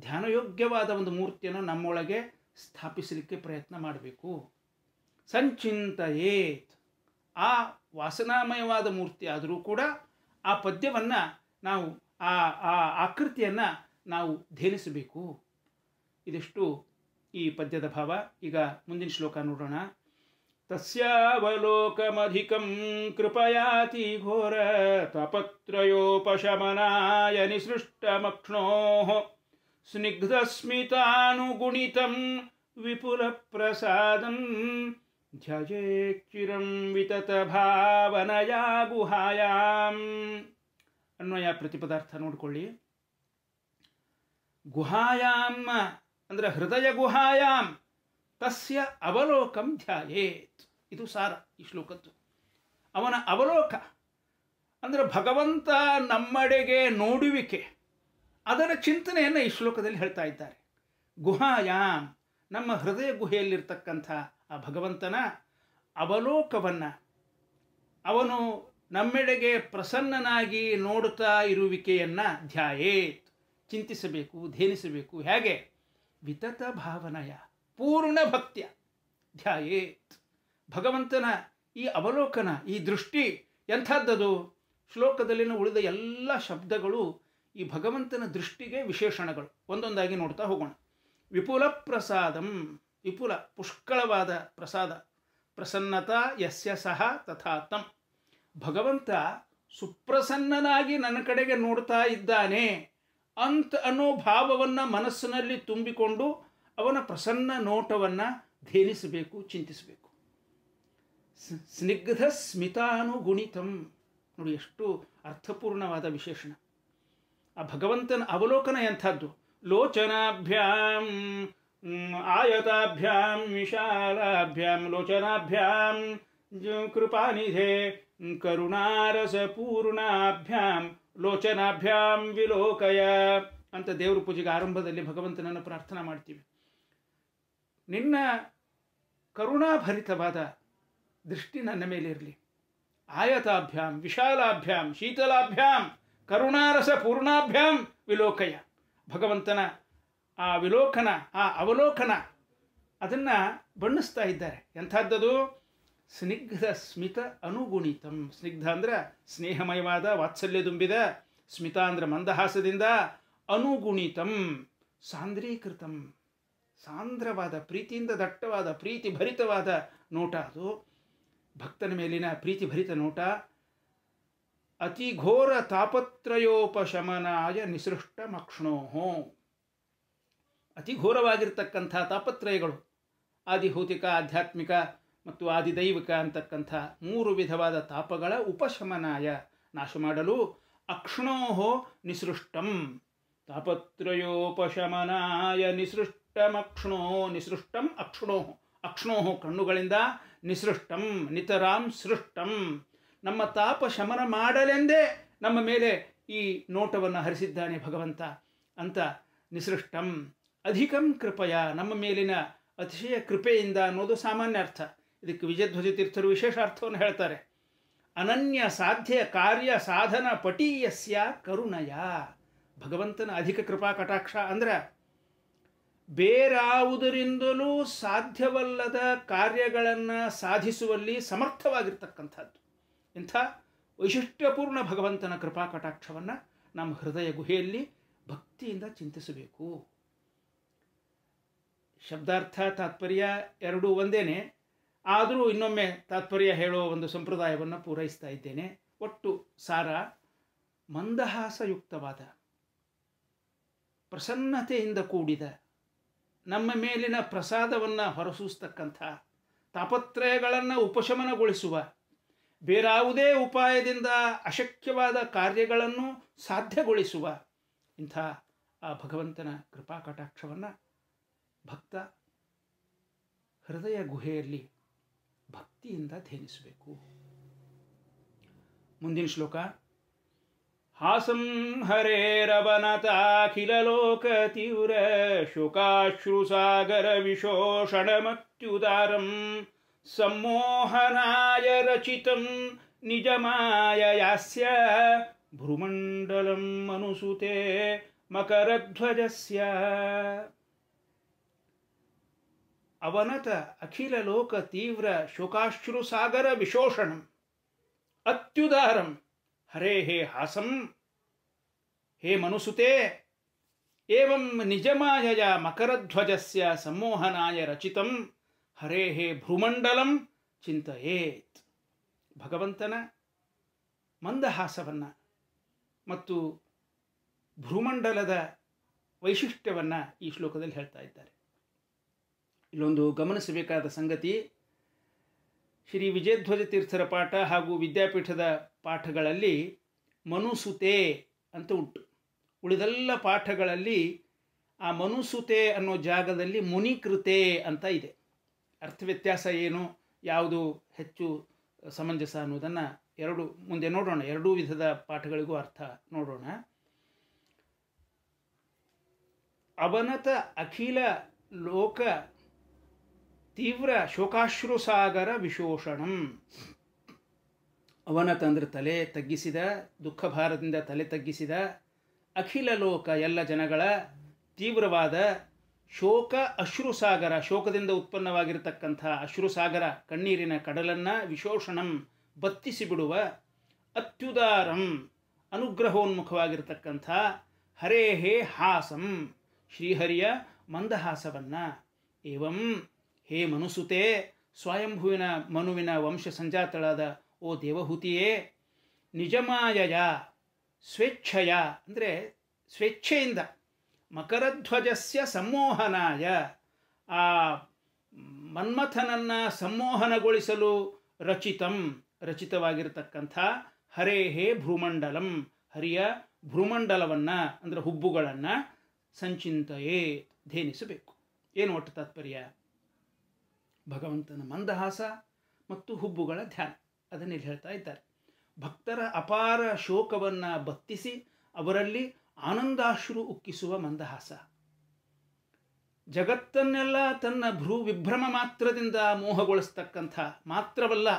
ಧ್ಯಾನಯೋಗ್ಯವಾದ ಒಂದು ಮೂರ್ತಿಯನ್ನು ನಮ್ಮೊಳಗೆ ಸ್ಥಾಪಿಸಲಿಕ್ಕೆ ಪ್ರಯತ್ನ ಮಾಡಬೇಕು ಸಂಚಿಂತೆಯೇತ್ ಆ ವಾಸನಾಮಯವಾದ ಮೂರ್ತಿ ಆದರೂ ಕೂಡ ಆ ಪದ್ಯವನ್ನು ನಾವು ಆ ಆ ಆಕೃತಿಯನ್ನು ನಾವು ಧ್ಯಾನಿಸಬೇಕು ಇದಿಷ್ಟು ಈ ಪಂಚತ ಭಾವ ಈಗ ಮುಂದಿನ ಶ್ಲೋಕ ನೋಡೋಣ ತಸ್ಯ ವಲೋಕಮಧಿಕಂ ಕೃಪಯಾತಿ ಘೋರ ತ್ವಪತ್ರಯೋಪಶಮನಾಯ นิ ೃಷ್ಟಮಕ್ಷನೋ ಸ್ನಿಗ್ಧಸ್ಮಿತಾನುಗುಣಿತಂ ವಿಪುಲಪ್ರಸಾದಂ ಧ್ಯಜೇ ಕಿರಂ วิต ತಭಾವನಯ ಗುಹಾಯಂ ಅन्वಯ ಪ್ರತಿಪದರ್ಥ ನೋಡಿಕೊಳ್ಳಿ ಗುಹಾಯಂ ಅಂದರೆ ಹೃದಯ ಗುಹಾಯಾಮ್ ತಸ್ಯ ಅವಲೋಕಂ ಧ್ಯಾಯೇತ್ ಇದು ಸಾರ ಈ ಶ್ಲೋಕದ್ದು ಅವನ ಅವಲೋಕ ಅಂದರೆ ಭಗವಂತ ನಮ್ಮಡೆಗೆ ನೋಡುವಿಕೆ ಅದರ ಚಿಂತನೆಯನ್ನು ಈ ಶ್ಲೋಕದಲ್ಲಿ ಹೇಳ್ತಾ ಇದ್ದಾರೆ ಗುಹಾಯಾಮ್ ನಮ್ಮ ಹೃದಯ ಗುಹೆಯಲ್ಲಿರ್ತಕ್ಕಂಥ ಆ ಭಗವಂತನ ಅವಲೋಕವನ್ನು ಅವನು ನಮ್ಮೆಡೆಗೆ ಪ್ರಸನ್ನನಾಗಿ ನೋಡುತ್ತಾ ಇರುವಿಕೆಯನ್ನು ಧ್ಯಾಯೇತ್ ಚಿಂತಿಸಬೇಕು ಧ್ಯಾನಿಸಬೇಕು ಹೇಗೆ ವಿತತ ಭಾವನೆಯ ಪೂರ್ಣ ಭಕ್ತ್ಯ ಧ್ಯಾಯೇತ್ ಭಗವಂತನ ಈ ಅವಲೋಕನ ಈ ದೃಷ್ಟಿ ಎಂಥದ್ದದು ಶ್ಲೋಕದಲ್ಲಿನ ಉಳಿದ ಎಲ್ಲ ಶಬ್ದಗಳು ಈ ಭಗವಂತನ ದೃಷ್ಟಿಗೆ ವಿಶೇಷಣಗಳು ಒಂದೊಂದಾಗಿ ನೋಡ್ತಾ ಹೋಗೋಣ ವಿಪುಲ ಪ್ರಸಾದಂ ವಿಪುಲ ಪುಷ್ಕಳವಾದ ಪ್ರಸಾದ ಪ್ರಸನ್ನತಾ ಯಸ್ಯ ಸಹ ತಥಾ ತಂ ಭಗವಂತ ಸುಪ್ರಸನ್ನನಾಗಿ ನನ್ನ ಕಡೆಗೆ ನೋಡ್ತಾ ಇದ್ದಾನೆ ಅಂತ ಅನ್ನೋ ಭಾವವನ್ನು ಮನಸ್ಸಿನಲ್ಲಿ ತುಂಬಿಕೊಂಡು ಅವನ ಪ್ರಸನ್ನ ನೋಟವನ್ನು ಧ್ಯಾನಿಸಬೇಕು ಚಿಂತಿಸಬೇಕು ಸ್ನಿಗ್ಧ ಸ್ಮಿತಾನುಗುಣಿತಂ ನೋಡಿ ಎಷ್ಟು ಅರ್ಥಪೂರ್ಣವಾದ ವಿಶೇಷಣ ಆ ಭಗವಂತನ ಅವಲೋಕನ ಎಂಥದ್ದು ಲೋಚನಾಭ್ಯಾಂ ಆಯತಾಭ್ಯಾಂ ವಿಶಾಲಾಭ್ಯಾಂ ಲೋಚನಾಭ್ಯಾಂ ಕೃಪಾನಿಧೆ ಕರುಣಾರಸಪೂರ್ಣಾಭ್ಯಾಂ ಲೋಚನಾಭ್ಯಾಂ ವಿಲೋಕಯ ಅಂತ ದೇವ್ರ ಪೂಜೆಗೆ ಆರಂಭದಲ್ಲಿ ಭಗವಂತನನ್ನು ಪ್ರಾರ್ಥನಾ ಮಾಡ್ತೀವಿ ನಿನ್ನ ಕರುಣಾಭರಿತವಾದ ದೃಷ್ಟಿ ನನ್ನ ಮೇಲೆ ಇರಲಿ ಆಯತಾಭ್ಯಾಂ ವಿಶಾಲಾಭ್ಯಾಂ ಶೀತಲಾಭ್ಯಾಂ ಕರುಣಾರಸ ಪೂರ್ಣಾಭ್ಯಾಂ ವಿಲೋಕಯ ಭಗವಂತನ ಆ ವಿಲೋಕನ ಆ ಅವಲೋಕನ ಅದನ್ನು ಬಣ್ಣಿಸ್ತಾ ಇದ್ದಾರೆ ಎಂಥದ್ದದು ಸ್ನಿಗ್ಧ ಸ್ಮಿತ ಅನುಗುಣಿತಂ ಸ್ನಿಗ್ಧ ಅಂದರೆ ಸ್ನೇಹಮಯವಾದ ವಾತ್ಸಲ್ಯ ತುಂಬಿದ ಸ್ಮಿತ ಅಂದರೆ ಮಂದಹಾಸದಿಂದ ಅನುಗುಣಿತಂ ಸಾಂದ್ರೀಕೃತಂ ಸಾಂದ್ರವಾದ ಪ್ರೀತಿಯಿಂದ ದಟ್ಟವಾದ ಪ್ರೀತಿ ಭರಿತವಾದ ನೋಟ ಅದು ಭಕ್ತನ ಮೇಲಿನ ಪ್ರೀತಿ ಭರಿತ ನೋಟ ಅತಿ ಘೋರ ತಾಪತ್ರಯೋಪಶಮನಾಯ ನಿಸೃಷ್ಟ ಅತಿ ಘೋರವಾಗಿರ್ತಕ್ಕಂಥ ತಾಪತ್ರಯಗಳು ಆದಿಭೌತಿಕ ಆಧ್ಯಾತ್ಮಿಕ ಮತ್ತು ಆದಿದೈವಿಕ ಅಂತಕ್ಕಂಥ ಮೂರು ವಿಧವಾದ ತಾಪಗಳ ಉಪಶಮನಾಯ ನಾಶ ಮಾಡಲು ಅಕ್ಷ್ಣೋ ನಿಸೃಷ್ಟಂ ತಾಪತ್ರಯೋಪಶಮನಾಯ ನಿಸೃಷ್ಟಮಕ್ಷಣೋ ನಿಸೃಷ್ಟಂ ಅಕ್ಷ್ಣೋ ಅಕ್ಷ್ಣೋಹೋ ಕಣ್ಣುಗಳಿಂದ ನಿಸೃಷ್ಟಂ ನಿತರಾಂ ಸೃಷ್ಟಂ ನಮ್ಮ ತಾಪ ಶಮನ ಮಾಡಲೆಂದೇ ನಮ್ಮ ಮೇಲೆ ಈ ನೋಟವನ್ನು ಹರಿಸಿದ್ದಾನೆ ಭಗವಂತ ಅಂತ ನಿಸೃಷ್ಟಂ ಅಧಿಕಂ ಕೃಪಯ ನಮ್ಮ ಮೇಲಿನ ಅತಿಶಯ ಕೃಪೆಯಿಂದ ಅನ್ನೋದು ಸಾಮಾನ್ಯ ಅರ್ಥ ಇದಕ್ಕೆ ವಿಜಯಧ್ವಜ ತೀರ್ಥರು ವಿಶೇಷ ಅರ್ಥವನ್ನು ಹೇಳ್ತಾರೆ ಅನನ್ಯ ಸಾಧ್ಯ ಕಾರ್ಯ ಸಾಧನ ಪಟೀಯಸ್ಯ ಕರುಣಯ ಭಗವಂತನ ಅಧಿಕ ಕೃಪಾ ಕಟಾಕ್ಷ ಅಂದ್ರೆ ಬೇರಾವುದರಿಂದಲೂ ಸಾಧ್ಯವಲ್ಲದ ಕಾರ್ಯಗಳನ್ನು ಸಾಧಿಸುವಲ್ಲಿ ಸಮರ್ಥವಾಗಿರ್ತಕ್ಕಂಥದ್ದು ಇಂಥ ವೈಶಿಷ್ಟ್ಯಪೂರ್ಣ ಭಗವಂತನ ಕೃಪಾ ಕಟಾಕ್ಷವನ್ನು ನಮ್ಮ ಹೃದಯ ಗುಹೆಯಲ್ಲಿ ಭಕ್ತಿಯಿಂದ ಚಿಂತಿಸಬೇಕು ಶಬ್ದಾರ್ಥ ತಾತ್ಪರ್ಯ ಎರಡೂ ಒಂದೇನೆ ಆದರೂ ಇನ್ನೊಮ್ಮೆ ತಾತ್ಪರ್ಯ ಹೇಳುವ ಒಂದು ಸಂಪ್ರದಾಯವನ್ನು ಪೂರೈಸ್ತಾ ಇದ್ದೇನೆ ಒಟ್ಟು ಸಾರ ಮಂದಹಾಸಯುಕ್ತವಾದ ಪ್ರಸನ್ನತೆಯಿಂದ ಕೂಡಿದ ನಮ್ಮ ಮೇಲಿನ ಪ್ರಸಾದವನ್ನು ಹೊರಸೂಸ್ತಕ್ಕಂಥ ತಾಪತ್ರಯಗಳನ್ನು ಉಪಶಮನಗೊಳಿಸುವ ಬೇರಾವುದೇ ಉಪಾಯದಿಂದ ಅಶಕ್ಯವಾದ ಕಾರ್ಯಗಳನ್ನು ಸಾಧ್ಯಗೊಳಿಸುವ ಇಂಥ ಆ ಭಗವಂತನ ಕೃಪಾ ಕಟಾಕ್ಷವನ್ನು ಭಕ್ತ ಹೃದಯ ಗುಹೆಯಲ್ಲಿ भक्ति धेनिसु मुदिन श्लोक हासं हरेरवनताखिल लोकतीवर शोकाश्रुसागरविशोषणमत्युदारं सम्मोहनाय रचितं निजमाय यास्य भ्रूमण्डलम् अनुसुते मकरध्वजस्य ಅವನತ ಅಖಿಲ ಲೋಕ ತೀವ್ರ ಶೋಕಾಶ್ರು ಸಾಗರ ವಿಶೋಷಣಂ ಅತ್ಯುದಾರಂ ಹರೇ ಹೇ ಹಾಸಂ ಹೇ ಮನುಸುತೆ ಏವಂ ನಿಜಮಾಯಯ ಮಕರಧ್ವಜಸ್ಯ ಸಂಮೋಹನಾಯ ರಚಿತಂ ಹರೇ ಹೇ ಭ್ರೂಮಂಡಲಂ ಚಿಂತೆಯೇತ್ ಭಗವಂತನ ಮಂದಹಾಸವನ್ನು ಮತ್ತು ಭ್ರೂಮಂಡಲದ ವೈಶಿಷ್ಟ್ಯವನ್ನು ಈ ಶ್ಲೋಕದಲ್ಲಿ ಹೇಳ್ತಾ ಇದ್ದಾರೆ ಇಲ್ಲೊಂದು ಗಮನಿಸಬೇಕಾದ ಸಂಗತಿ ಶ್ರೀ ವಿಜಯಧ್ವಜ ತೀರ್ಥರ ಪಾಠ ಹಾಗೂ ವಿದ್ಯಾಪೀಠದ ಪಾಠಗಳಲ್ಲಿ ಮನುಸುತೆ ಅಂತ ಉಂಟು ಉಳಿದೆಲ್ಲ ಪಾಠಗಳಲ್ಲಿ ಆ ಮನುಸುತೆ ಅನ್ನೋ ಜಾಗದಲ್ಲಿ ಮುನಿಕೃತೆ ಅಂತ ಇದೆ ಅರ್ಥ ವ್ಯತ್ಯಾಸ ಏನು ಯಾವುದು ಹೆಚ್ಚು ಸಮಂಜಸ ಅನ್ನೋದನ್ನು ಎರಡು ಮುಂದೆ ನೋಡೋಣ ಎರಡೂ ವಿಧದ ಪಾಠಗಳಿಗೂ ಅರ್ಥ ನೋಡೋಣ ಅವನತ ಅಖಿಲ ಲೋಕ ತೀವ್ರ ಶೋಕಾಶ್ರುಸಾಗರ ವಿಶೋಷಣಂ ಅವನ ತಂದ್ರ ತಲೆ ತಗ್ಗಿಸಿದ ದುಃಖ ಭಾರದಿಂದ ತಲೆ ತಗ್ಗಿಸಿದ ಅಖಿಲ ಲೋಕ ಎಲ್ಲ ಜನಗಳ ತೀವ್ರವಾದ ಶೋಕ ಅಶ್ರುಸಾಗರ ಶೋಕದಿಂದ ಉತ್ಪನ್ನವಾಗಿರತಕ್ಕಂಥ ಅಶ್ರುಸಾಗರ ಕಣ್ಣೀರಿನ ಕಡಲನ್ನು ವಿಶೋಷಣಂ ಬತ್ತಿಸಿ ಬಿಡುವ ಅತ್ಯುದಾರಂ ಹರೇ ಹೇ ಹಾಸಂ ಶ್ರೀಹರಿಯ ಮಂದಹಾಸವನ್ನು ಏವಂ ಹೇ ಮನುಸುತೇ ಸ್ವಯಂಭುವಿನ ಮನುವಿನ ವಂಶ ಸಂಜಾತಳಾದ ಓ ದೇವಹುತಿಯೇ ನಿಜಮಾಯಯ ಸ್ವೇಚ್ಛಯ ಅಂದರೆ ಸ್ವೇಚ್ಛೆಯಿಂದ ಮಕರಧ್ವಜಸ್ಯ ಸಂಮೋಹನಾಯ ಆ ಮನ್ಮಥನನ್ನು ಸಂಮೋಹನಗೊಳಿಸಲು ರಚಿತಂ ರಚಿತವಾಗಿರತಕ್ಕಂಥ ಹರೇ ಹೇ ಭ್ರೂಮಂಡಲಂ ಹರಿಯ ಭ್ರೂಮಂಡಲವನ್ನು ಅಂದರೆ ಹುಬ್ಬುಗಳನ್ನು ಸಂಚಿಂತೆಯೇ ಧೇನಿಸಬೇಕು ಏನು ಒಟ್ಟು ತಾತ್ಪರ್ಯ ಭಗವಂತನ ಮಂದಹಾಸ ಮತ್ತು ಹುಬ್ಬುಗಳ ಧ್ಯಾನ ಅದನ್ನು ಇಲ್ಲಿ ಹೇಳ್ತಾ ಇದ್ದಾರೆ ಭಕ್ತರ ಅಪಾರ ಶೋಕವನ್ನು ಬತ್ತಿಸಿ ಅವರಲ್ಲಿ ಆನಂದಾಶ್ರು ಉಕ್ಕಿಸುವ ಮಂದಹಾಸ ಜಗತ್ತನ್ನೆಲ್ಲ ತನ್ನ ಭ್ರೂ ವಿಭ್ರಮ ಮಾತ್ರದಿಂದ ಮೋಹಗೊಳಿಸ್ತಕ್ಕಂಥ ಮಾತ್ರವಲ್ಲ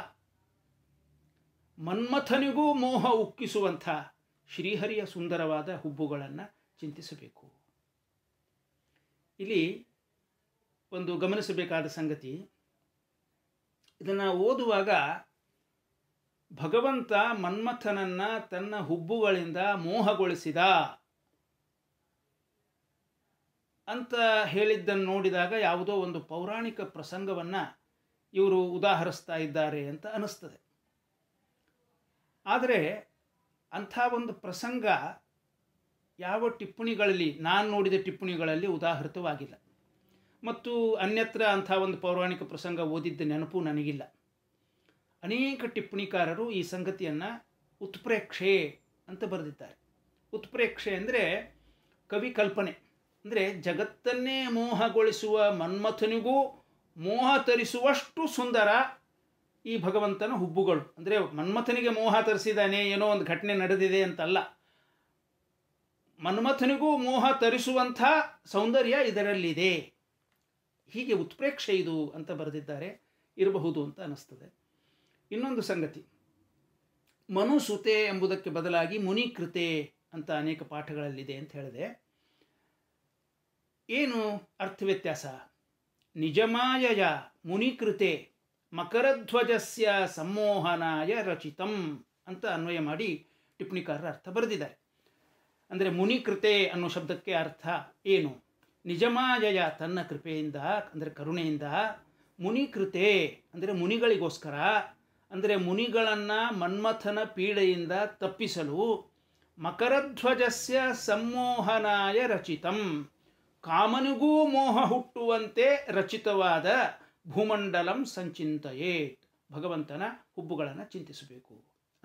ಮನ್ಮಥನಿಗೂ ಮೋಹ ಉಕ್ಕಿಸುವಂಥ ಶ್ರೀಹರಿಯ ಸುಂದರವಾದ ಹುಬ್ಬುಗಳನ್ನು ಚಿಂತಿಸಬೇಕು ಇಲ್ಲಿ ಒಂದು ಗಮನಿಸಬೇಕಾದ ಸಂಗತಿ ಇದನ್ನು ಓದುವಾಗ ಭಗವಂತ ಮನ್ಮಥನನ್ನು ತನ್ನ ಹುಬ್ಬುಗಳಿಂದ ಮೋಹಗೊಳಿಸಿದ ಅಂತ ಹೇಳಿದ್ದನ್ನು ನೋಡಿದಾಗ ಯಾವುದೋ ಒಂದು ಪೌರಾಣಿಕ ಪ್ರಸಂಗವನ್ನು ಇವರು ಉದಾಹರಿಸ್ತಾ ಇದ್ದಾರೆ ಅಂತ ಅನ್ನಿಸ್ತದೆ ಆದರೆ ಅಂಥ ಒಂದು ಪ್ರಸಂಗ ಯಾವ ಟಿಪ್ಪಣಿಗಳಲ್ಲಿ ನಾನು ನೋಡಿದ ಟಿಪ್ಪಣಿಗಳಲ್ಲಿ ಉದಾಹೃತವಾಗಿಲ್ಲ ಮತ್ತು ಅನ್ಯತ್ರ ಅಂಥ ಒಂದು ಪೌರಾಣಿಕ ಪ್ರಸಂಗ ಓದಿದ್ದ ನೆನಪು ನನಗಿಲ್ಲ ಅನೇಕ ಟಿಪ್ಪಣಿಕಾರರು ಈ ಸಂಗತಿಯನ್ನು ಉತ್ಪ್ರೇಕ್ಷೆ ಅಂತ ಬರೆದಿದ್ದಾರೆ ಉತ್ಪ್ರೇಕ್ಷೆ ಅಂದರೆ ಕವಿ ಕಲ್ಪನೆ ಅಂದರೆ ಜಗತ್ತನ್ನೇ ಮೋಹಗೊಳಿಸುವ ಮನ್ಮಥನಿಗೂ ಮೋಹ ತರಿಸುವಷ್ಟು ಸುಂದರ ಈ ಭಗವಂತನ ಹುಬ್ಬುಗಳು ಅಂದರೆ ಮನ್ಮಥನಿಗೆ ಮೋಹ ತರಿಸಿದಾನೆ ಏನೋ ಒಂದು ಘಟನೆ ನಡೆದಿದೆ ಅಂತಲ್ಲ ಮನ್ಮಥನಿಗೂ ಮೋಹ ತರಿಸುವಂಥ ಸೌಂದರ್ಯ ಇದರಲ್ಲಿದೆ ಹೀಗೆ ಉತ್ಪ್ರೇಕ್ಷೆ ಇದು ಅಂತ ಬರೆದಿದ್ದಾರೆ ಇರಬಹುದು ಅಂತ ಅನ್ನಿಸ್ತದೆ ಇನ್ನೊಂದು ಸಂಗತಿ ಮನುಸುತೆ ಎಂಬುದಕ್ಕೆ ಬದಲಾಗಿ ಮುನಿಕೃತೆ ಅಂತ ಅನೇಕ ಪಾಠಗಳಲ್ಲಿದೆ ಅಂತ ಹೇಳಿದೆ ಏನು ಅರ್ಥ ವ್ಯತ್ಯಾಸ ನಿಜಮಾಯಯ ಮುನಿಕೃತೆ ಮಕರಧ್ವಜಸ್ಯ ಸಮ್ಮೋಹನಾಯ ರಚಿತಂ ಅಂತ ಅನ್ವಯ ಮಾಡಿ ಟಿಪ್ಪಣಿಕಾರರ ಅರ್ಥ ಬರೆದಿದ್ದಾರೆ ಅಂದರೆ ಮುನಿಕೃತೆ ಅನ್ನೋ ಶಬ್ದಕ್ಕೆ ಅರ್ಥ ಏನು ನಿಜಮಾಯಯ ತನ್ನ ಕೃಪೆಯಿಂದ ಅಂದರೆ ಕರುಣೆಯಿಂದ ಮುನಿ ಕೃತೆ ಅಂದರೆ ಮುನಿಗಳಿಗೋಸ್ಕರ ಅಂದರೆ ಮುನಿಗಳನ್ನು ಮನ್ಮಥನ ಪೀಡೆಯಿಂದ ತಪ್ಪಿಸಲು ಮಕರಧ್ವಜಸ್ಯ ಸಂಮೋಹನಾಯ ರಚಿತಂ ಕಾಮನಿಗೂ ಮೋಹ ಹುಟ್ಟುವಂತೆ ರಚಿತವಾದ ಭೂಮಂಡಲಂ ಸಂಚಿಂತೆಯೇತ್ ಭಗವಂತನ ಹುಬ್ಬುಗಳನ್ನು ಚಿಂತಿಸಬೇಕು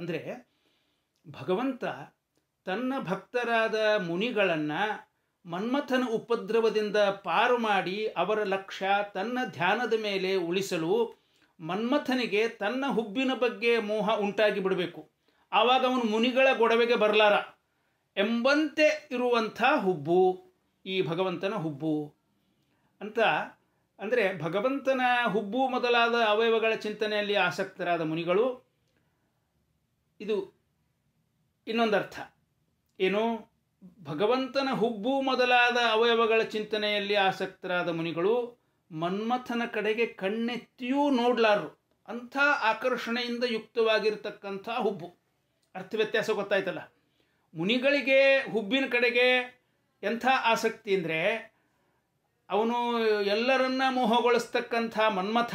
ಅಂದರೆ ಭಗವಂತ ತನ್ನ ಭಕ್ತರಾದ ಮುನಿಗಳನ್ನು ಮನ್ಮಥನ ಉಪದ್ರವದಿಂದ ಪಾರು ಮಾಡಿ ಅವರ ಲಕ್ಷ್ಯ ತನ್ನ ಧ್ಯಾನದ ಮೇಲೆ ಉಳಿಸಲು ಮನ್ಮಥನಿಗೆ ತನ್ನ ಹುಬ್ಬಿನ ಬಗ್ಗೆ ಮೋಹ ಉಂಟಾಗಿ ಬಿಡಬೇಕು ಆವಾಗ ಅವನು ಮುನಿಗಳ ಗೊಡವೆಗೆ ಬರಲಾರ ಎಂಬಂತೆ ಇರುವಂಥ ಹುಬ್ಬು ಈ ಭಗವಂತನ ಹುಬ್ಬು ಅಂತ ಅಂದರೆ ಭಗವಂತನ ಹುಬ್ಬು ಮೊದಲಾದ ಅವಯವಗಳ ಚಿಂತನೆಯಲ್ಲಿ ಆಸಕ್ತರಾದ ಮುನಿಗಳು ಇದು ಇನ್ನೊಂದರ್ಥ ಏನು ಭಗವಂತನ ಹುಬ್ಬು ಮೊದಲಾದ ಅವಯವಗಳ ಚಿಂತನೆಯಲ್ಲಿ ಆಸಕ್ತರಾದ ಮುನಿಗಳು ಮನ್ಮಥನ ಕಡೆಗೆ ಕಣ್ಣೆತ್ತಿಯೂ ನೋಡ್ಲಾರರು ಅಂಥ ಆಕರ್ಷಣೆಯಿಂದ ಯುಕ್ತವಾಗಿರ್ತಕ್ಕಂಥ ಹುಬ್ಬು ಅರ್ಥ ವ್ಯತ್ಯಾಸ ಗೊತ್ತಾಯ್ತಲ್ಲ ಮುನಿಗಳಿಗೆ ಹುಬ್ಬಿನ ಕಡೆಗೆ ಎಂಥ ಆಸಕ್ತಿ ಅಂದರೆ ಅವನು ಎಲ್ಲರನ್ನ ಮೋಹಗೊಳಿಸ್ತಕ್ಕಂಥ ಮನ್ಮಥ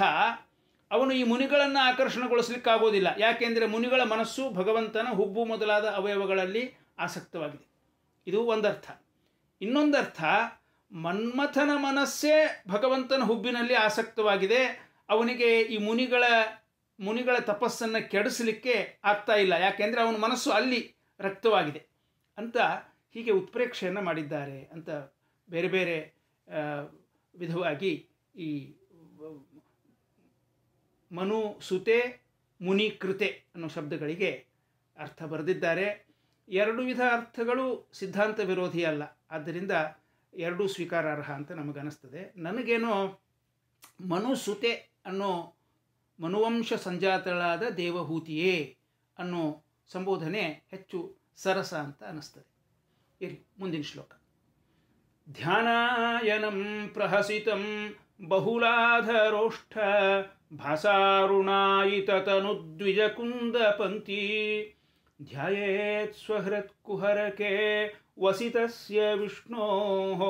ಅವನು ಈ ಮುನಿಗಳನ್ನು ಆಕರ್ಷಣೆಗೊಳಿಸ್ಲಿಕ್ಕಾಗೋದಿಲ್ಲ ಯಾಕೆಂದರೆ ಮುನಿಗಳ ಮನಸ್ಸು ಭಗವಂತನ ಹುಬ್ಬು ಮೊದಲಾದ ಅವಯವಗಳಲ್ಲಿ ಆಸಕ್ತವಾಗಿದೆ ಇದು ಒಂದರ್ಥ ಇನ್ನೊಂದರ್ಥ ಮನ್ಮಥನ ಮನಸ್ಸೇ ಭಗವಂತನ ಹುಬ್ಬಿನಲ್ಲಿ ಆಸಕ್ತವಾಗಿದೆ ಅವನಿಗೆ ಈ ಮುನಿಗಳ ಮುನಿಗಳ ತಪಸ್ಸನ್ನು ಕೆಡಿಸಲಿಕ್ಕೆ ಆಗ್ತಾ ಇಲ್ಲ ಯಾಕೆಂದರೆ ಅವನ ಮನಸ್ಸು ಅಲ್ಲಿ ರಕ್ತವಾಗಿದೆ ಅಂತ ಹೀಗೆ ಉತ್ಪ್ರೇಕ್ಷೆಯನ್ನು ಮಾಡಿದ್ದಾರೆ ಅಂತ ಬೇರೆ ಬೇರೆ ವಿಧವಾಗಿ ಈ ಮನು ಸುತೆ ಮುನಿ ಕೃತೆ ಅನ್ನೋ ಶಬ್ದಗಳಿಗೆ ಅರ್ಥ ಬರೆದಿದ್ದಾರೆ ಎರಡು ವಿಧ ಅರ್ಥಗಳು ಸಿದ್ಧಾಂತ ವಿರೋಧಿ ಅಲ್ಲ ಆದ್ದರಿಂದ ಎರಡೂ ಸ್ವೀಕಾರಾರ್ಹ ಅಂತ ನಮಗನಿಸ್ತದೆ ನನಗೇನೋ ಮನುಸುತೆ ಅನ್ನೋ ಮನುವಂಶ ಸಂಜಾತಳಾದ ದೇವಹೂತಿಯೇ ಅನ್ನೋ ಸಂಬೋಧನೆ ಹೆಚ್ಚು ಸರಸ ಅಂತ ಅನ್ನಿಸ್ತದೆ ಇರಿ ಮುಂದಿನ ಶ್ಲೋಕ ಧ್ಯಾನಾಯನಂ ಪ್ರಹಸಿತಂ ಬಹುಲಾಧರೋಷ್ಠ ಭಾಸಾರುಣಾಯಿತ ಪಂಕ್ತಿ ध्यायेत् स्वहृत्कुहरके वसितस्य विष्णोः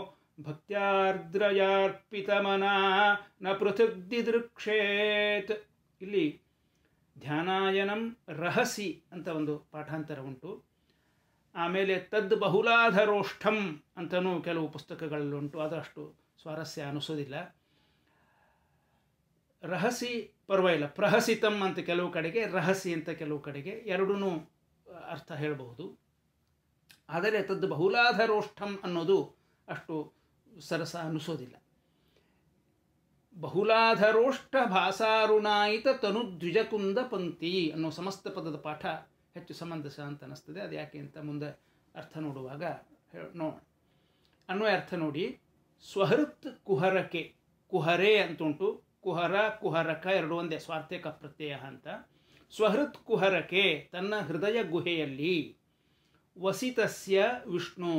ಭಕ್ತ್ಯಾರ್ದ್ರಯಾರ್ಪಿತಮನ ನ ಪೃಥಗ್ದಿದೃಕ್ಷೇತ್ ಇಲ್ಲಿ ಧ್ಯಾನಾಯನಂ ರಹಸಿ ಅಂತ ಒಂದು ಪಾಠಾಂತರ ಉಂಟು ಆಮೇಲೆ ತದ್ ಬಹುಲಾಧರೋಷ್ಠಂ ಅಂತಲೂ ಕೆಲವು ಪುಸ್ತಕಗಳಲ್ಲುಂಟು ಅದು ಸ್ವಾರಸ್ಯ ಅನಿಸೋದಿಲ್ಲ ರಹಸಿ ಪರ್ವ ಪ್ರಹಸಿತಂ ಅಂತ ಕೆಲವು ಕಡೆಗೆ ರಹಸಿ ಅಂತ ಕೆಲವು ಕಡೆಗೆ ಎರಡೂ ಅರ್ಥ ಹೇಳಬಹುದು ಆದರೆ ತದ್ದು ಬಹುಲಾಧರೋಷ್ಠಂ ಅನ್ನೋದು ಅಷ್ಟು ಸರಸ ಅನಿಸೋದಿಲ್ಲ ಬಹುಲಾಧರೋಷ್ಠ ಭಾಸಾರುಣಾಯಿತ ತನು ದ್ವಿಜಕುಂದ ಪಂಕ್ತಿ ಅನ್ನೋ ಸಮಸ್ತ ಪದದ ಪಾಠ ಹೆಚ್ಚು ಸಮಂಜಸ ಅಂತ ಅನ್ನಿಸ್ತದೆ ಅದು ಯಾಕೆ ಅಂತ ಮುಂದೆ ಅರ್ಥ ನೋಡುವಾಗ ನೋ ಅನ್ವಯ ಅರ್ಥ ನೋಡಿ ಸ್ವಹೃತ್ ಕುಹರಕೆ ಕುಹರೆ ಅಂತುಂಟು ಕುಹರ ಕುಹರಕ ಎರಡು ಒಂದೇ ಸ್ವಾರ್ಥಕ ಪ್ರತ್ಯಯ ಅಂತ ಸ್ವಹೃತ್ ಕುಹರಕೆ ತನ್ನ ಹೃದಯ ಗುಹೆಯಲ್ಲಿ ವಸಿತಸ್ಯ ವಿಷ್ಣು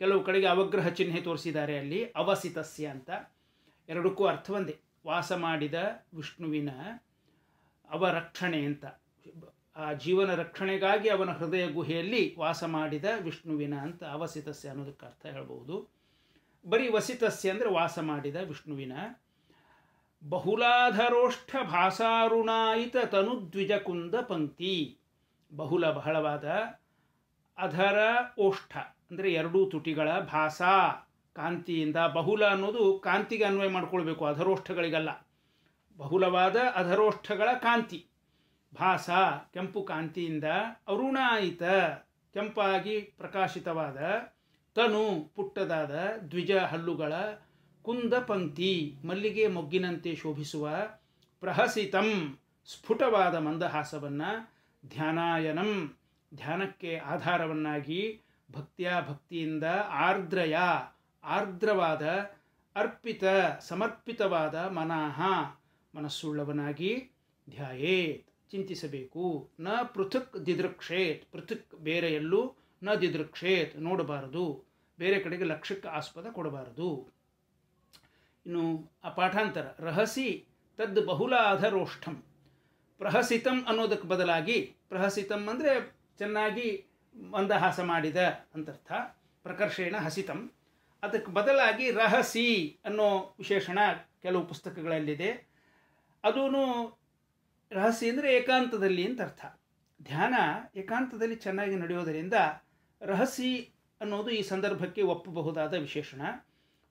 ಕೆಲವು ಕಡೆಗೆ ಅವಗ್ರಹ ಚಿಹ್ನೆ ತೋರಿಸಿದ್ದಾರೆ ಅಲ್ಲಿ ಅವಸಿತಸ್ಯ ಅಂತ ಎರಡಕ್ಕೂ ಅರ್ಥ ಒಂದೇ ವಾಸ ಮಾಡಿದ ವಿಷ್ಣುವಿನ ಅವರಕ್ಷಣೆ ಅಂತ ಆ ಜೀವನ ರಕ್ಷಣೆಗಾಗಿ ಅವನ ಹೃದಯ ಗುಹೆಯಲ್ಲಿ ವಾಸ ಮಾಡಿದ ವಿಷ್ಣುವಿನ ಅಂತ ಅವಸಿತಸ್ಯ ಅನ್ನೋದಕ್ಕೆ ಅರ್ಥ ಹೇಳ್ಬೋದು ಬರೀ ವಸಿತಸ್ಯ ಅಂದರೆ ವಾಸ ಮಾಡಿದ ವಿಷ್ಣುವಿನ ಬಹುಲಾಧರೋಷ್ಠ ಭಾಸಾರುಣಾಯಿತ ದ್ವಿಜಕುಂದ ಪಂಕ್ತಿ ಬಹುಲ ಬಹಳವಾದ ಅಧರ ಓಷ್ಠ ಅಂದರೆ ಎರಡೂ ತುಟಿಗಳ ಭಾಸಾ ಕಾಂತಿಯಿಂದ ಬಹುಲ ಅನ್ನೋದು ಕಾಂತಿಗೆ ಅನ್ವಯ ಮಾಡಿಕೊಳ್ಬೇಕು ಅಧರೋಷ್ಠಗಳಿಗಲ್ಲ ಬಹುಲವಾದ ಅಧರೋಷ್ಠಗಳ ಕಾಂತಿ ಭಾಸ ಕೆಂಪು ಕಾಂತಿಯಿಂದ ಅರುಣಾಯಿತ ಕೆಂಪಾಗಿ ಪ್ರಕಾಶಿತವಾದ ತನು ಪುಟ್ಟದಾದ ದ್ವಿಜ ಹಲ್ಲುಗಳ ಕುಂದ ಪಂಕ್ತಿ ಮಲ್ಲಿಗೆ ಮೊಗ್ಗಿನಂತೆ ಶೋಭಿಸುವ ಪ್ರಹಸಿತಂ ಸ್ಫುಟವಾದ ಮಂದಹಾಸವನ್ನು ಧ್ಯಾನಾಯನಂ ಧ್ಯಾನಕ್ಕೆ ಆಧಾರವನ್ನಾಗಿ ಭಕ್ತಿಯ ಭಕ್ತಿಯಿಂದ ಆರ್ದ್ರಯ ಆರ್ದ್ರವಾದ ಅರ್ಪಿತ ಸಮರ್ಪಿತವಾದ ಮನಃ ಮನಸ್ಸುಳ್ಳವನಾಗಿ ಧ್ಯಾಯೇತ್ ಚಿಂತಿಸಬೇಕು ನ ಪೃಥಕ್ ದಿದೃಕ್ಷೇತ್ ಪೃಥಕ್ ಬೇರೆ ಎಲ್ಲೂ ನ ದಿದೃಕ್ಷೇತ್ ನೋಡಬಾರದು ಬೇರೆ ಕಡೆಗೆ ಲಕ್ಷಕ್ಕೆ ಆಸ್ಪದ ಕೊಡಬಾರದು ಇನ್ನು ಆ ಪಾಠಾಂತರ ರಹಸಿ ತದ್ ಬಹುಲಾಧರೋಷ್ಠಂ ಪ್ರಹಸಿತಂ ಅನ್ನೋದಕ್ಕೆ ಬದಲಾಗಿ ಪ್ರಹಸಿತಂ ಅಂದರೆ ಚೆನ್ನಾಗಿ ಮಂದಹಾಸ ಮಾಡಿದ ಅಂತರ್ಥ ಪ್ರಕರ್ಷೇಣ ಹಸಿತಂ ಅದಕ್ಕೆ ಬದಲಾಗಿ ರಹಸಿ ಅನ್ನೋ ವಿಶೇಷಣ ಕೆಲವು ಪುಸ್ತಕಗಳಲ್ಲಿದೆ ಅದೂ ರಹಸ್ಯ ಅಂದರೆ ಏಕಾಂತದಲ್ಲಿ ಅಂತ ಅರ್ಥ ಧ್ಯಾನ ಏಕಾಂತದಲ್ಲಿ ಚೆನ್ನಾಗಿ ನಡೆಯೋದರಿಂದ ರಹಸಿ ಅನ್ನೋದು ಈ ಸಂದರ್ಭಕ್ಕೆ ಒಪ್ಪಬಹುದಾದ ವಿಶೇಷಣ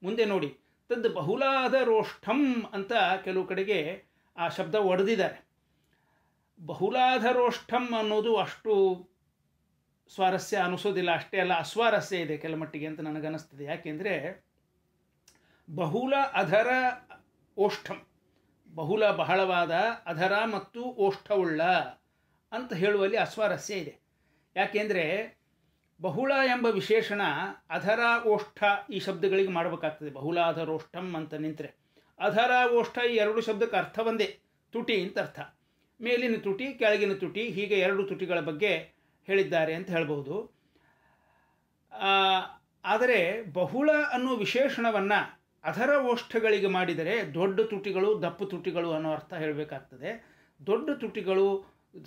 ಮುಂದೆ ನೋಡಿ ತಂದು ಬಹುಲಾದ ರೋಷ್ಠಂ ಅಂತ ಕೆಲವು ಕಡೆಗೆ ಆ ಶಬ್ದ ಒಡೆದಿದ್ದಾರೆ ಬಹುಲಾದ ರೋಷ್ಠಂ ಅನ್ನೋದು ಅಷ್ಟು ಸ್ವಾರಸ್ಯ ಅನಿಸೋದಿಲ್ಲ ಅಷ್ಟೇ ಅಲ್ಲ ಅಸ್ವಾರಸ್ಯ ಇದೆ ಕೆಲ ಮಟ್ಟಿಗೆ ಅಂತ ನನಗನ್ನಿಸ್ತದೆ ಯಾಕೆಂದರೆ ಬಹುಲ ಅಧರ ಓಷ್ಠಂ ಬಹುಲ ಬಹಳವಾದ ಅಧರ ಮತ್ತು ಓಷ್ಠವುಳ್ಳ ಅಂತ ಹೇಳುವಲ್ಲಿ ಅಸ್ವಾರಸ್ಯ ಇದೆ ಯಾಕೆಂದರೆ ಬಹುಳ ಎಂಬ ವಿಶೇಷಣ ಅಧರ ಓಷ್ಠ ಈ ಶಬ್ದಗಳಿಗೆ ಮಾಡಬೇಕಾಗ್ತದೆ ಬಹುಳ ಅಧರೋಷ್ಠಂ ಅಂತ ನಿಂತರೆ ಅಧರ ಓಷ್ಠ ಈ ಎರಡು ಶಬ್ದಕ್ಕೆ ಅರ್ಥ ಒಂದೇ ತುಟಿ ಅಂತ ಅರ್ಥ ಮೇಲಿನ ತುಟಿ ಕೆಳಗಿನ ತುಟಿ ಹೀಗೆ ಎರಡು ತುಟಿಗಳ ಬಗ್ಗೆ ಹೇಳಿದ್ದಾರೆ ಅಂತ ಹೇಳ್ಬೋದು ಆದರೆ ಬಹುಳ ಅನ್ನೋ ವಿಶೇಷಣವನ್ನು ಅಧರ ಓಷ್ಠಗಳಿಗೆ ಮಾಡಿದರೆ ದೊಡ್ಡ ತುಟಿಗಳು ದಪ್ಪು ತುಟಿಗಳು ಅನ್ನೋ ಅರ್ಥ ಹೇಳಬೇಕಾಗ್ತದೆ ದೊಡ್ಡ ತುಟಿಗಳು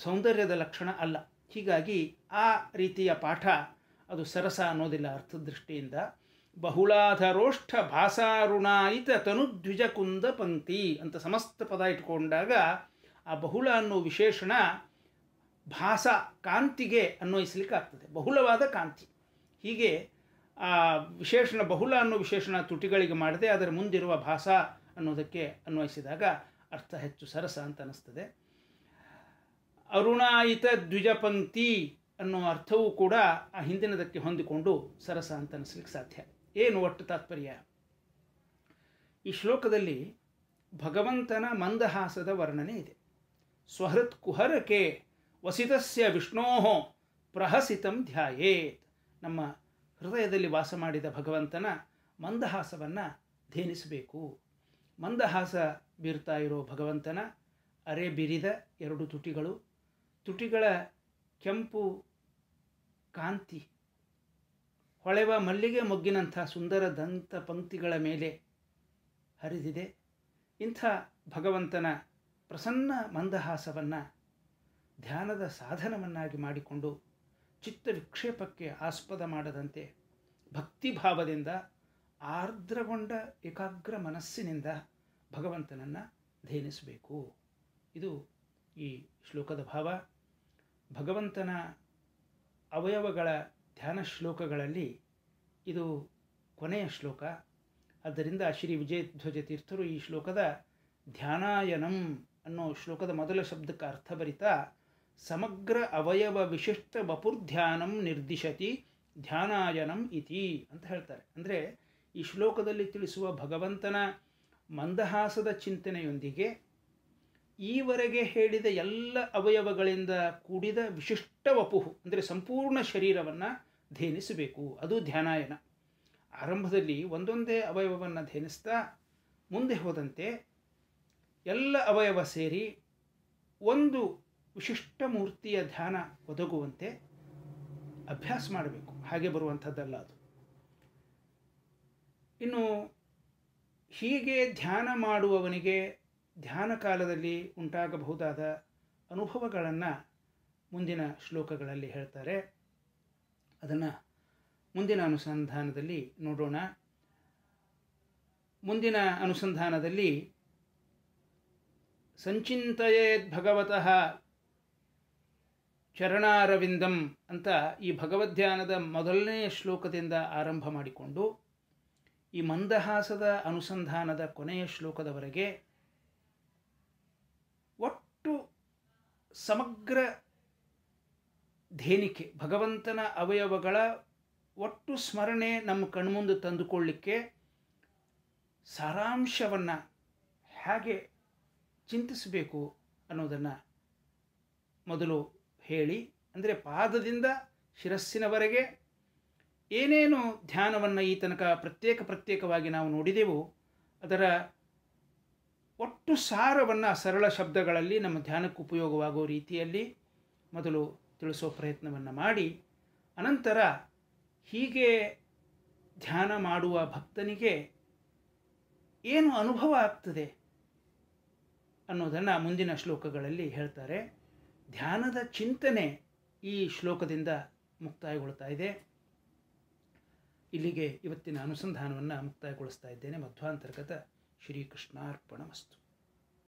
ಸೌಂದರ್ಯದ ಲಕ್ಷಣ ಅಲ್ಲ ಹೀಗಾಗಿ ಆ ರೀತಿಯ ಪಾಠ ಅದು ಸರಸ ಅನ್ನೋದಿಲ್ಲ ಅರ್ಥದೃಷ್ಟಿಯಿಂದ ಬಹುಳಾಧರೋಷ್ಠ ಭಾಸಾರುಣಾಯಿತ ತನುದ್ವಿಜ ಕುಂದ ಪಂಕ್ತಿ ಅಂತ ಸಮಸ್ತ ಪದ ಇಟ್ಕೊಂಡಾಗ ಆ ಬಹುಳ ಅನ್ನೋ ವಿಶೇಷಣ ಭಾಸ ಕಾಂತಿಗೆ ಅನ್ವಯಿಸಲಿಕ್ಕೆ ಆಗ್ತದೆ ಬಹುಳವಾದ ಕಾಂತಿ ಹೀಗೆ ಆ ವಿಶೇಷಣ ಬಹುಳ ಅನ್ನೋ ವಿಶೇಷಣ ತುಟಿಗಳಿಗೆ ಮಾಡದೆ ಅದರ ಮುಂದಿರುವ ಭಾಸ ಅನ್ನೋದಕ್ಕೆ ಅನ್ವಯಿಸಿದಾಗ ಅರ್ಥ ಹೆಚ್ಚು ಸರಸ ಅಂತ ಅನ್ನಿಸ್ತದೆ ಅರುಣಾಯಿತ ದ್ವಿಜಪಂಕ್ತಿ ಅನ್ನೋ ಅರ್ಥವೂ ಕೂಡ ಆ ಹಿಂದಿನದಕ್ಕೆ ಹೊಂದಿಕೊಂಡು ಸರಸ ಅಂತ ಅನಿಸ್ಲಿಕ್ಕೆ ಸಾಧ್ಯ ಏನು ಒಟ್ಟು ತಾತ್ಪರ್ಯ ಈ ಶ್ಲೋಕದಲ್ಲಿ ಭಗವಂತನ ಮಂದಹಾಸದ ವರ್ಣನೆ ಇದೆ ಸ್ವಹೃತ್ ಕುಹರಕೆ ವಸಿತಸ್ಯ ವಿಷ್ಣೋ ಪ್ರಹಸಿತಂ ಧ್ಯಾಯೇತ್ ನಮ್ಮ ಹೃದಯದಲ್ಲಿ ವಾಸ ಮಾಡಿದ ಭಗವಂತನ ಮಂದಹಾಸವನ್ನು ಧ್ಯೇನಿಸಬೇಕು ಮಂದಹಾಸ ಬೀರ್ತಾ ಇರೋ ಭಗವಂತನ ಅರೆ ಬಿರಿದ ಎರಡು ತುಟಿಗಳು ತುಟಿಗಳ ಕೆಂಪು ಕಾಂತಿ ಹೊಳೆವ ಮಲ್ಲಿಗೆ ಮೊಗ್ಗಿನಂಥ ಸುಂದರ ದಂತ ಪಂಕ್ತಿಗಳ ಮೇಲೆ ಹರಿದಿದೆ ಇಂಥ ಭಗವಂತನ ಪ್ರಸನ್ನ ಮಂದಹಾಸವನ್ನು ಧ್ಯಾನದ ಸಾಧನವನ್ನಾಗಿ ಮಾಡಿಕೊಂಡು ಚಿತ್ತ ವಿಕ್ಷೇಪಕ್ಕೆ ಆಸ್ಪದ ಮಾಡದಂತೆ ಭಕ್ತಿಭಾವದಿಂದ ಆರ್ದ್ರಗೊಂಡ ಏಕಾಗ್ರ ಮನಸ್ಸಿನಿಂದ ಭಗವಂತನನ್ನು ಧ್ಯಾನಿಸಬೇಕು ಇದು ಈ ಶ್ಲೋಕದ ಭಾವ ಭಗವಂತನ ಅವಯವಗಳ ಧ್ಯಾನ ಶ್ಲೋಕಗಳಲ್ಲಿ ಇದು ಕೊನೆಯ ಶ್ಲೋಕ ಆದ್ದರಿಂದ ಶ್ರೀ ವಿಜಯಧ್ವಜ ತೀರ್ಥರು ಈ ಶ್ಲೋಕದ ಧ್ಯಾನಾಯನಂ ಅನ್ನೋ ಶ್ಲೋಕದ ಮೊದಲ ಶಬ್ದಕ್ಕೆ ಅರ್ಥ ಸಮಗ್ರ ಅವಯವ ವಿಶಿಷ್ಟ ವಪುರ್ಧ್ಯಾನಂ ನಿರ್ದಿಶತಿ ಧ್ಯಾನಾಯನಂ ಇತಿ ಅಂತ ಹೇಳ್ತಾರೆ ಅಂದರೆ ಈ ಶ್ಲೋಕದಲ್ಲಿ ತಿಳಿಸುವ ಭಗವಂತನ ಮಂದಹಾಸದ ಚಿಂತನೆಯೊಂದಿಗೆ ಈವರೆಗೆ ಹೇಳಿದ ಎಲ್ಲ ಅವಯವಗಳಿಂದ ಕೂಡಿದ ವಿಶಿಷ್ಟ ವಪುಹು ಅಂದರೆ ಸಂಪೂರ್ಣ ಶರೀರವನ್ನು ಧ್ಯಾನಿಸಬೇಕು ಅದು ಧ್ಯಾನಾಯನ ಆರಂಭದಲ್ಲಿ ಒಂದೊಂದೇ ಅವಯವವನ್ನು ಧ್ಯಾನಿಸ್ತಾ ಮುಂದೆ ಹೋದಂತೆ ಎಲ್ಲ ಅವಯವ ಸೇರಿ ಒಂದು ವಿಶಿಷ್ಟ ಮೂರ್ತಿಯ ಧ್ಯಾನ ಒದಗುವಂತೆ ಅಭ್ಯಾಸ ಮಾಡಬೇಕು ಹಾಗೆ ಬರುವಂಥದ್ದಲ್ಲ ಅದು ಇನ್ನು ಹೀಗೆ ಧ್ಯಾನ ಮಾಡುವವನಿಗೆ ಧ್ಯಾನ ಕಾಲದಲ್ಲಿ ಉಂಟಾಗಬಹುದಾದ ಅನುಭವಗಳನ್ನು ಮುಂದಿನ ಶ್ಲೋಕಗಳಲ್ಲಿ ಹೇಳ್ತಾರೆ ಅದನ್ನು ಮುಂದಿನ ಅನುಸಂಧಾನದಲ್ಲಿ ನೋಡೋಣ ಮುಂದಿನ ಅನುಸಂಧಾನದಲ್ಲಿ ಸಂಚಿಂತೆಯೇ ಭಗವತಃ ಚರಣಾರವಿಂದಂ ಅಂತ ಈ ಭಗವದ್ಧ್ಯಾನದ ಮೊದಲನೆಯ ಶ್ಲೋಕದಿಂದ ಆರಂಭ ಮಾಡಿಕೊಂಡು ಈ ಮಂದಹಾಸದ ಅನುಸಂಧಾನದ ಕೊನೆಯ ಶ್ಲೋಕದವರೆಗೆ ಸಮಗ್ರ ಧೇನಿಕೆ ಭಗವಂತನ ಅವಯವಗಳ ಒಟ್ಟು ಸ್ಮರಣೆ ನಮ್ಮ ಕಣ್ಮುಂದು ತಂದುಕೊಳ್ಳಿಕ್ಕೆ ಸಾರಾಂಶವನ್ನು ಹೇಗೆ ಚಿಂತಿಸಬೇಕು ಅನ್ನೋದನ್ನು ಮೊದಲು ಹೇಳಿ ಅಂದರೆ ಪಾದದಿಂದ ಶಿರಸ್ಸಿನವರೆಗೆ ಏನೇನು ಧ್ಯಾನವನ್ನು ಈ ತನಕ ಪ್ರತ್ಯೇಕ ಪ್ರತ್ಯೇಕವಾಗಿ ನಾವು ನೋಡಿದೆವು ಅದರ ಒಟ್ಟು ಸಾರವನ್ನು ಸರಳ ಶಬ್ದಗಳಲ್ಲಿ ನಮ್ಮ ಧ್ಯಾನಕ್ಕೆ ಉಪಯೋಗವಾಗೋ ರೀತಿಯಲ್ಲಿ ಮೊದಲು ತಿಳಿಸೋ ಪ್ರಯತ್ನವನ್ನು ಮಾಡಿ ಅನಂತರ ಹೀಗೆ ಧ್ಯಾನ ಮಾಡುವ ಭಕ್ತನಿಗೆ ಏನು ಅನುಭವ ಆಗ್ತದೆ ಅನ್ನೋದನ್ನು ಮುಂದಿನ ಶ್ಲೋಕಗಳಲ್ಲಿ ಹೇಳ್ತಾರೆ ಧ್ಯಾನದ ಚಿಂತನೆ ಈ ಶ್ಲೋಕದಿಂದ ಮುಕ್ತಾಯಗೊಳ್ತಾ ಇದೆ ಇಲ್ಲಿಗೆ ಇವತ್ತಿನ ಅನುಸಂಧಾನವನ್ನು ಮುಕ್ತಾಯಗೊಳಿಸ್ತಾ ಇದ್ದೇನೆ ಮಧ್ವಾಂತರ್ಗತ कृष्णार्पणमस्तु